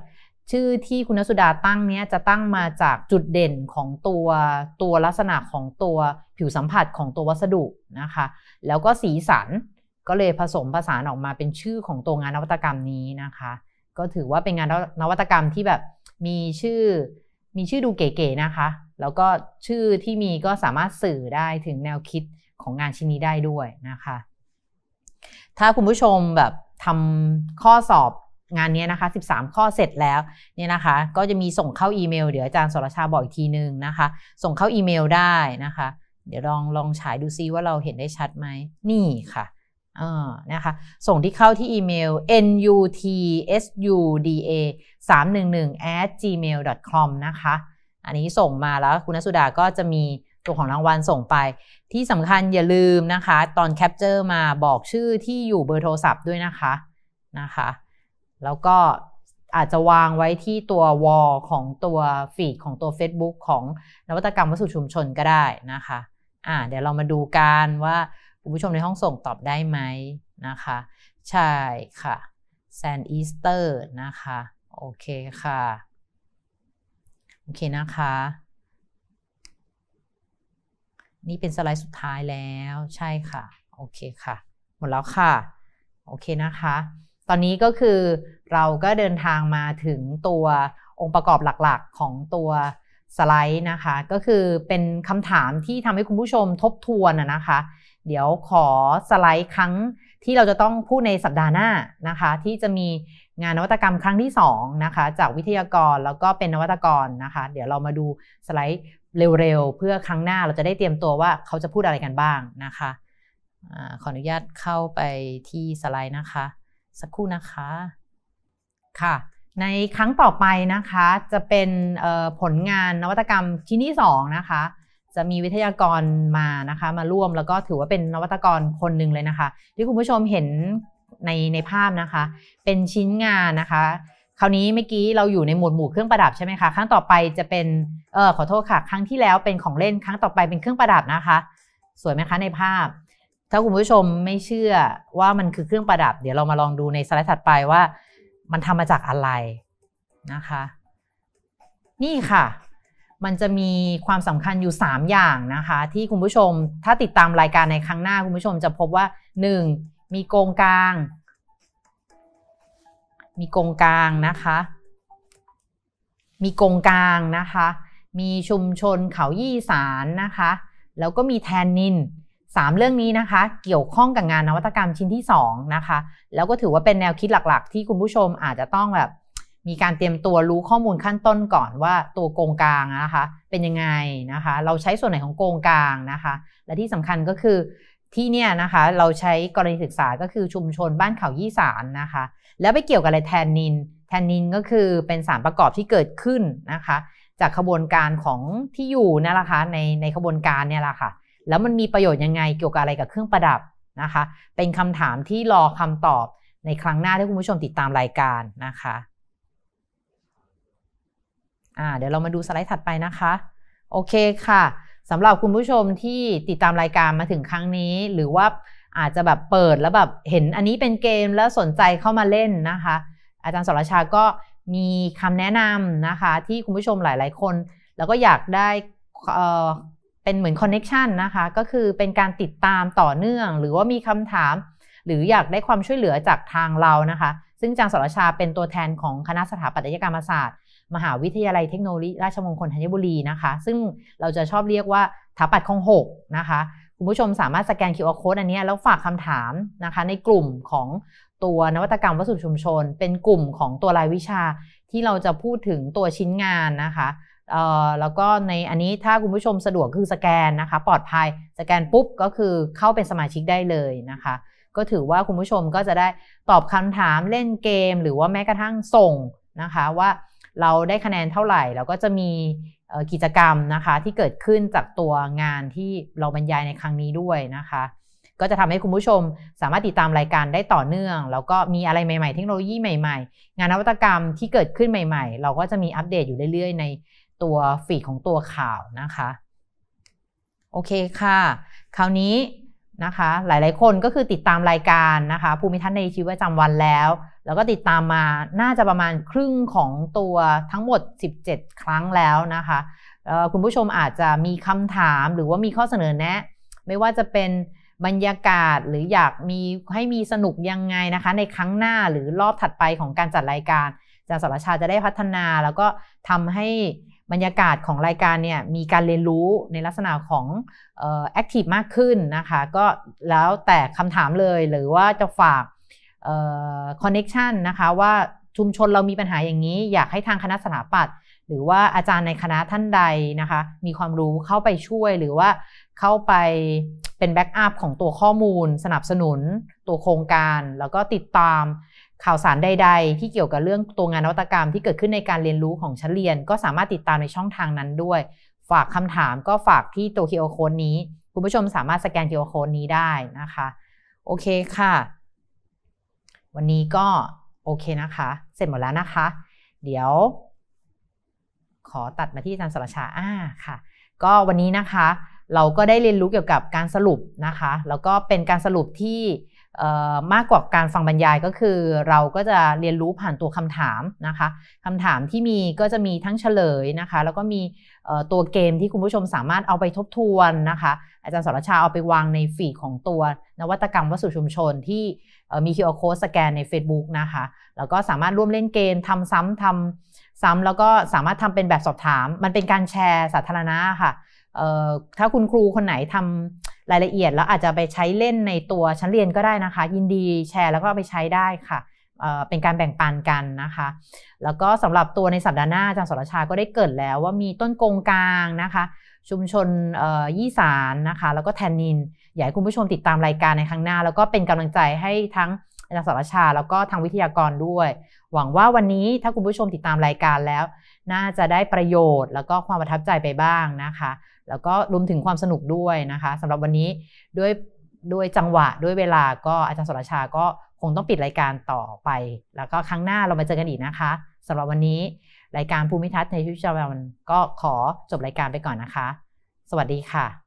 ชื่อที่คุณสุดาตั้งเนี้ยจะตั้งมาจากจุดเด่นของตัวตัวลักษณะของตัวผิวสัมผัสของตัววัสดุนะคะแล้วก็สีสันก็เลยผสมผสานออกมาเป็นชื่อของตัวงานนวัตกรรมนี้นะคะ ก็ถือว่าเป็นงานนวัตกรรมที่แบบมีชื่อมีชื่อดูเก๋ๆนะคะ แล้วก็ชื่อที่มีก็สามารถสื่อได้ถึงแนวคิดของงานชิ้นนี้ได้ด้วยนะคะ ถ้าคุณผู้ชมแบบทำข้อสอบงานนี้นะคะ13 ข้อเสร็จแล้วเนี่ยนะคะก็จะมีส่งเข้าอีเมล เดี๋ยวอาจารย์สรชาบอกอีกทีนึงนะคะ ส่งเข้าอีเมลได้นะคะ เดี๋ยวลองลองฉายดูซิว่าเราเห็นได้ชัดไหมนี่ค่ะเออนะคะส่งที่เข้าที่อีเมล nutsuda 311 at gmail com นะคะ อันนี้ส่งมาแล้วคุณนสุดาก็จะมีตัวของรางวัลส่งไป ที่สำคัญอย่าลืมนะคะ ตอนแคปเจอร์มาบอกชื่อที่อยู่เบอร์โทรศัพท์ด้วยนะคะนะคะแล้วก็อาจจะวางไว้ที่ตัววอลของตัวฟีดของตัว Facebook ของนวัตกรรมวัสดุชุมชนก็ได้นะคะอ่าเดี๋ยวเรามาดูกันว่าคุณผู้ชมในห้องส่งตอบได้ไหมนะคะ ใช่ค่ะแซนอีสเตอร์นะคะโอเคค่ะ โอเคนะคะ นี่เป็นสไลด์สุดท้ายแล้ว ใช่ค่ะ โอเคค่ะ หมดแล้วค่ะ โอเคนะคะตอนนี้ก็คือเราก็เดินทางมาถึงตัวองค์ประกอบหลักๆ ของตัวสไลด์นะคะ ก็คือเป็นคำถามที่ทำให้คุณผู้ชมทบทวนนะคะ เดี๋ยวขอสไลด์ครั้งที่เราจะต้องพูดในสัปดาห์หน้านะคะ ที่จะมีงานนวัตกรรมครั้งที่ 2 นะคะ จากวิทยากรแล้วก็เป็นนวัตกรนะคะ เดี๋ยวเรามาดูสไลด์เร็วๆเพื่อครั้งหน้าเราจะได้เตรียมตัวว่าเขาจะพูดอะไรกันบ้างนะคะขออนุญาตเข้าไปที่สไลด์นะคะสักครู่นะคะค่ะ ในครั้งต่อไปนะคะ จะเป็นผลงานนวัตกรรมชิ้นที่2นะคะจะมีวิทยากรมานะคะ มาร่วมแล้วก็ถือว่าเป็นนวัตกรคนหนึ่งเลยนะคะที่คุณผู้ชมเห็นในในภาพนะคะ เป็นชิ้นงานนะคะ คราวนี้เมื่อกี้เราอยู่ในหมวดหมู่เครื่องประดับใช่ไหมคะครั้งต่อไปจะเป็นเออขอโทษค่ะ ครั้งที่แล้วเป็นของเล่นครั้งต่อไปเป็นเครื่องประดับนะคะ สวยไหมคะในภาพถ้าคุณผู้ชมไม่เชื่อว่ามันคือเครื่องประดับ เดี๋ยวเรามาลองดูในสไลด์ถัดไปว่า มันทำมาจากอะไรนะคะ นี่ค่ะ มันจะมีความสำคัญอยู่3อย่างนะคะที่คุณผู้ชมถ้าติดตามรายการในครั้งหน้าคุณผู้ชมจะพบว่า 1. มีโกงกลาง มีโกงกลางนะคะ มีโกงกลางนะคะ มีชุมชนเขายี่สารนะคะแล้วก็มีแทนนิน3เรื่องนี้นะคะเกี่ยวข้องกับงานนวัตกรรมชิ้นที่2นะคะแล้วก็ถือว่าเป็นแนวคิดหลัก ๆ ที่คุณผู้ชมอาจจะต้องแบบมีการเตรียมตัวรู้ข้อมูลขั้นต้นก่อนว่าตัวโกงกลางนะคะเป็นยังไงนะคะ เราใช้ส่วนไหนของโกงกลางนะคะ และที่สำคัญก็คือที่เนี่ยนะคะเราใช้กรณีศึกษาก็คือชุมชนบ้านเขายี่สารนะคะ แล้วไปเกี่ยวกับอะไรแทนนินแทนนินก็คือเป็นสารประกอบที่เกิดขึ้นนะคะ จากขบวนการของที่อยู่นี่แหละคะ่ะในในขบวนการเนี่ยแหละคะ่ะแล้วมันมีประโยชน์ยังไงเกี่ยวกับอะไรกับเครื่องประดับนะคะ เป็นคำถามที่รอคำตอบในครั้งหน้าที่คุณผู้ชมติดตามรายการนะคะอ่าเดี๋ยวเรามาดูสไลด์ถัดไปนะคะ โอเคค่ะสำหรับคุณผู้ชมที่ติดตามรายการมาถึงครั้งนี้หรือว่าอาจจะแบบเปิดแล้วแบบเห็นอันนี้เป็นเกมแล้วสนใจเข้ามาเล่นนะคะ อาจารย์สรชาก็มีคำแนะนำนะคะ ที่คุณผู้ชมหลายๆคน แล้วก็อยากได้เป็นเหมือนคอนเน็ชันนะคะก็คือเป็นการติดตามต่อเนื่อง หรือว่ามีคำถาม หรืออยากได้ความช่วยเหลือจากทางเรานะคะ ซึ่งจางสรชาเป็นตัวแทนของคณะสถาปัตยกรรมศาสตร์ มหาวิทยาลัยเทคโนโลยีราชมงคลธัญบุรีนะคะซึ่งเราจะชอบเรียกว่าถาปัดคองหกนะคะคุณผู้ชมสามารถสแกน QR code อันนี้แล้วฝากคำถามนะคะ ในกลุ่มของตัวนวัตกรรมวัสดุชุมชน เป็นกลุ่มของตัวรายวิชา ที่เราจะพูดถึงตัวชิ้นงานนะคะแล้วก็ในอันนี้ถ้าคุณผู้ชมสะดวกคือสแกนนะคะปลอดภัยสแกนปุ๊บก็คือเข้าเป็นสมาชิกได้เลยนะคะ ก็ถือว่าคุณผู้ชมก็จะได้ตอบคำถามเล่นเกม หรือว่าแม้กระทั่งส่งนะคะว่าเราได้คะแนนเท่าไหร่เราก็จะมีกิจกรรมนะคะที่เกิดขึ้นจากตัวงานที่เราบรรยายในครั้งนี้ด้วยนะคะ ก็จะทำให้คุณผู้ชมสามารถติดตามรายการได้ต่อเนื่องแล้วก็มีอะไรใหม่ๆเทคโนโลยีใหม่ๆ งานนวัตกรรมที่เกิดขึ้นใหม่ๆ เราก็จะมีอัปเดตอยู่เรื่อยๆในตัวฟีดของตัวข่าวนะคะโอเคค่ะ คราวนี้นะคะ หลายๆคนก็คือติดตามรายการนะคะ ภูมิทัศน์ในชีวิตประจำวันแล้ว แล้วก็ติดตามมาน่าจะประมาณครึ่งของตัวทั้งหมด 17 ครั้งแล้วนะคะคุณผู้ชมอาจจะมีคำถามหรือว่ามีข้อเสนอแนะ ไม่ว่าจะเป็นบรรยากาศหรืออยากมีให้มีสนุกยังไงนะคะ ในครั้งหน้าหรือรอบถัดไปของการจัดรายการอาจารย์สรชาจะได้พัฒนา แล้วก็ทำให้บรรยากาศของรายการเนี่ยมีการเรียนรู้ในลักษณะของแอคทีฟมากขึ้นนะคะก็แล้วแต่คำถามเลยหรือว่าจะฝากคอนเน็ชันนะคะว่าชุมชนเรามีปัญหาอย่างนี้อยากให้ทางคณะสถาปัตย์หรือว่าอาจารย์ในคณะท่านใดนะคะมีความรู้เข้าไปช่วยหรือว่าเข้าไปเป็นแบ็กอัพของตัวข้อมูล สนับสนุน ตัวโครงการ แล้วก็ติดตามข่าวสารใดๆ ที่เกี่ยวกับเรื่องตัวงานนวัตกรรมที่เกิดขึ้นในการเรียนรู้ของชั้นเรียน ก็สามารถติดตามในช่องทางนั้นด้วย ฝากคำถามก็ฝากที่ตัวเคียวโคนนี้คุณผู้ชมสามารถสแกนเคียว d e นี้ได้นะคะ โอเคค่ะ วันนี้ก็โอเคนะคะ เสร็จหมดแล้วนะคะ เดี๋ยวขอตัดมาที่อาจารย์สรชาอ่าค่ะก็วันนี้นะคะ เราก็ได้เรียนรู้เกี่ยวกับการสรุปนะคะแล้วก็เป็นการสรุปที่มากกว่าการฟังบรรยายก็คือเราก็จะเรียนรู้ผ่านตัวคำถามนะคะคำถามที่มีก็จะมีทั้งเฉลยนะคะ แล้วก็มีตัวเกมที่คุณผู้ชมสามารถเอาไปทบทวนนะคะอาจารย์สรชาเอาไปวางในฝีของตัวนวัตกรรมวัสดุชุมชนที่มี QR code สแกนใน Facebook นะคะแล้วก็สามารถร่วมเล่นเกมทำซ้ำทำซ้ำแล้วก็สามารถทำเป็นแบบสอบถามมันเป็นการแชร์ สาธารณะค่ะถ้าคุณครูคนไหนทำรายละเอียด แล้วอาจจะไปใช้เล่นในตัวชั้นเรียนก็ได้นะคะ ยินดีแชร์แล้วก็ไปใช้ได้ค่ะเป็นการแบ่งปันกันนะคะ แล้วก็สำหรับตัวในสัปดาห์หน้าอาจารย์สรชาก็ได้เกิดแล้ว ว่ามีต้นกงกลางนะคะ ชุมชนยี่สารนะคะแล้วก็แทนนินอยากให้คุณผู้ชมติดตามรายการในครั้งหน้า แล้วก็เป็นกำลังใจให้ทั้งอาจารย์สรชา แล้วก็ทางวิทยากรด้วย หวังว่าวันนี้ถ้าคุณผู้ชมติดตามรายการแล้วน่าจะได้ประโยชน์ แล้วก็ความประทับใจไปบ้างนะคะ แล้วก็รวมถึงความสนุกด้วยนะคะสำหรับวันนี้ด้วยด้วยจังหวะด้วยเวลาก็อาจารย์สรชาก็คงต้องปิดรายการต่อไป แล้วก็ครั้งหน้าเรามาเจอกันอีกนะคะสำหรับวันนี้รายการภูมิทัศน์ในชีวิตประจำวัน ก็ขอจบรายการไปก่อนนะคะ สวัสดีค่ะ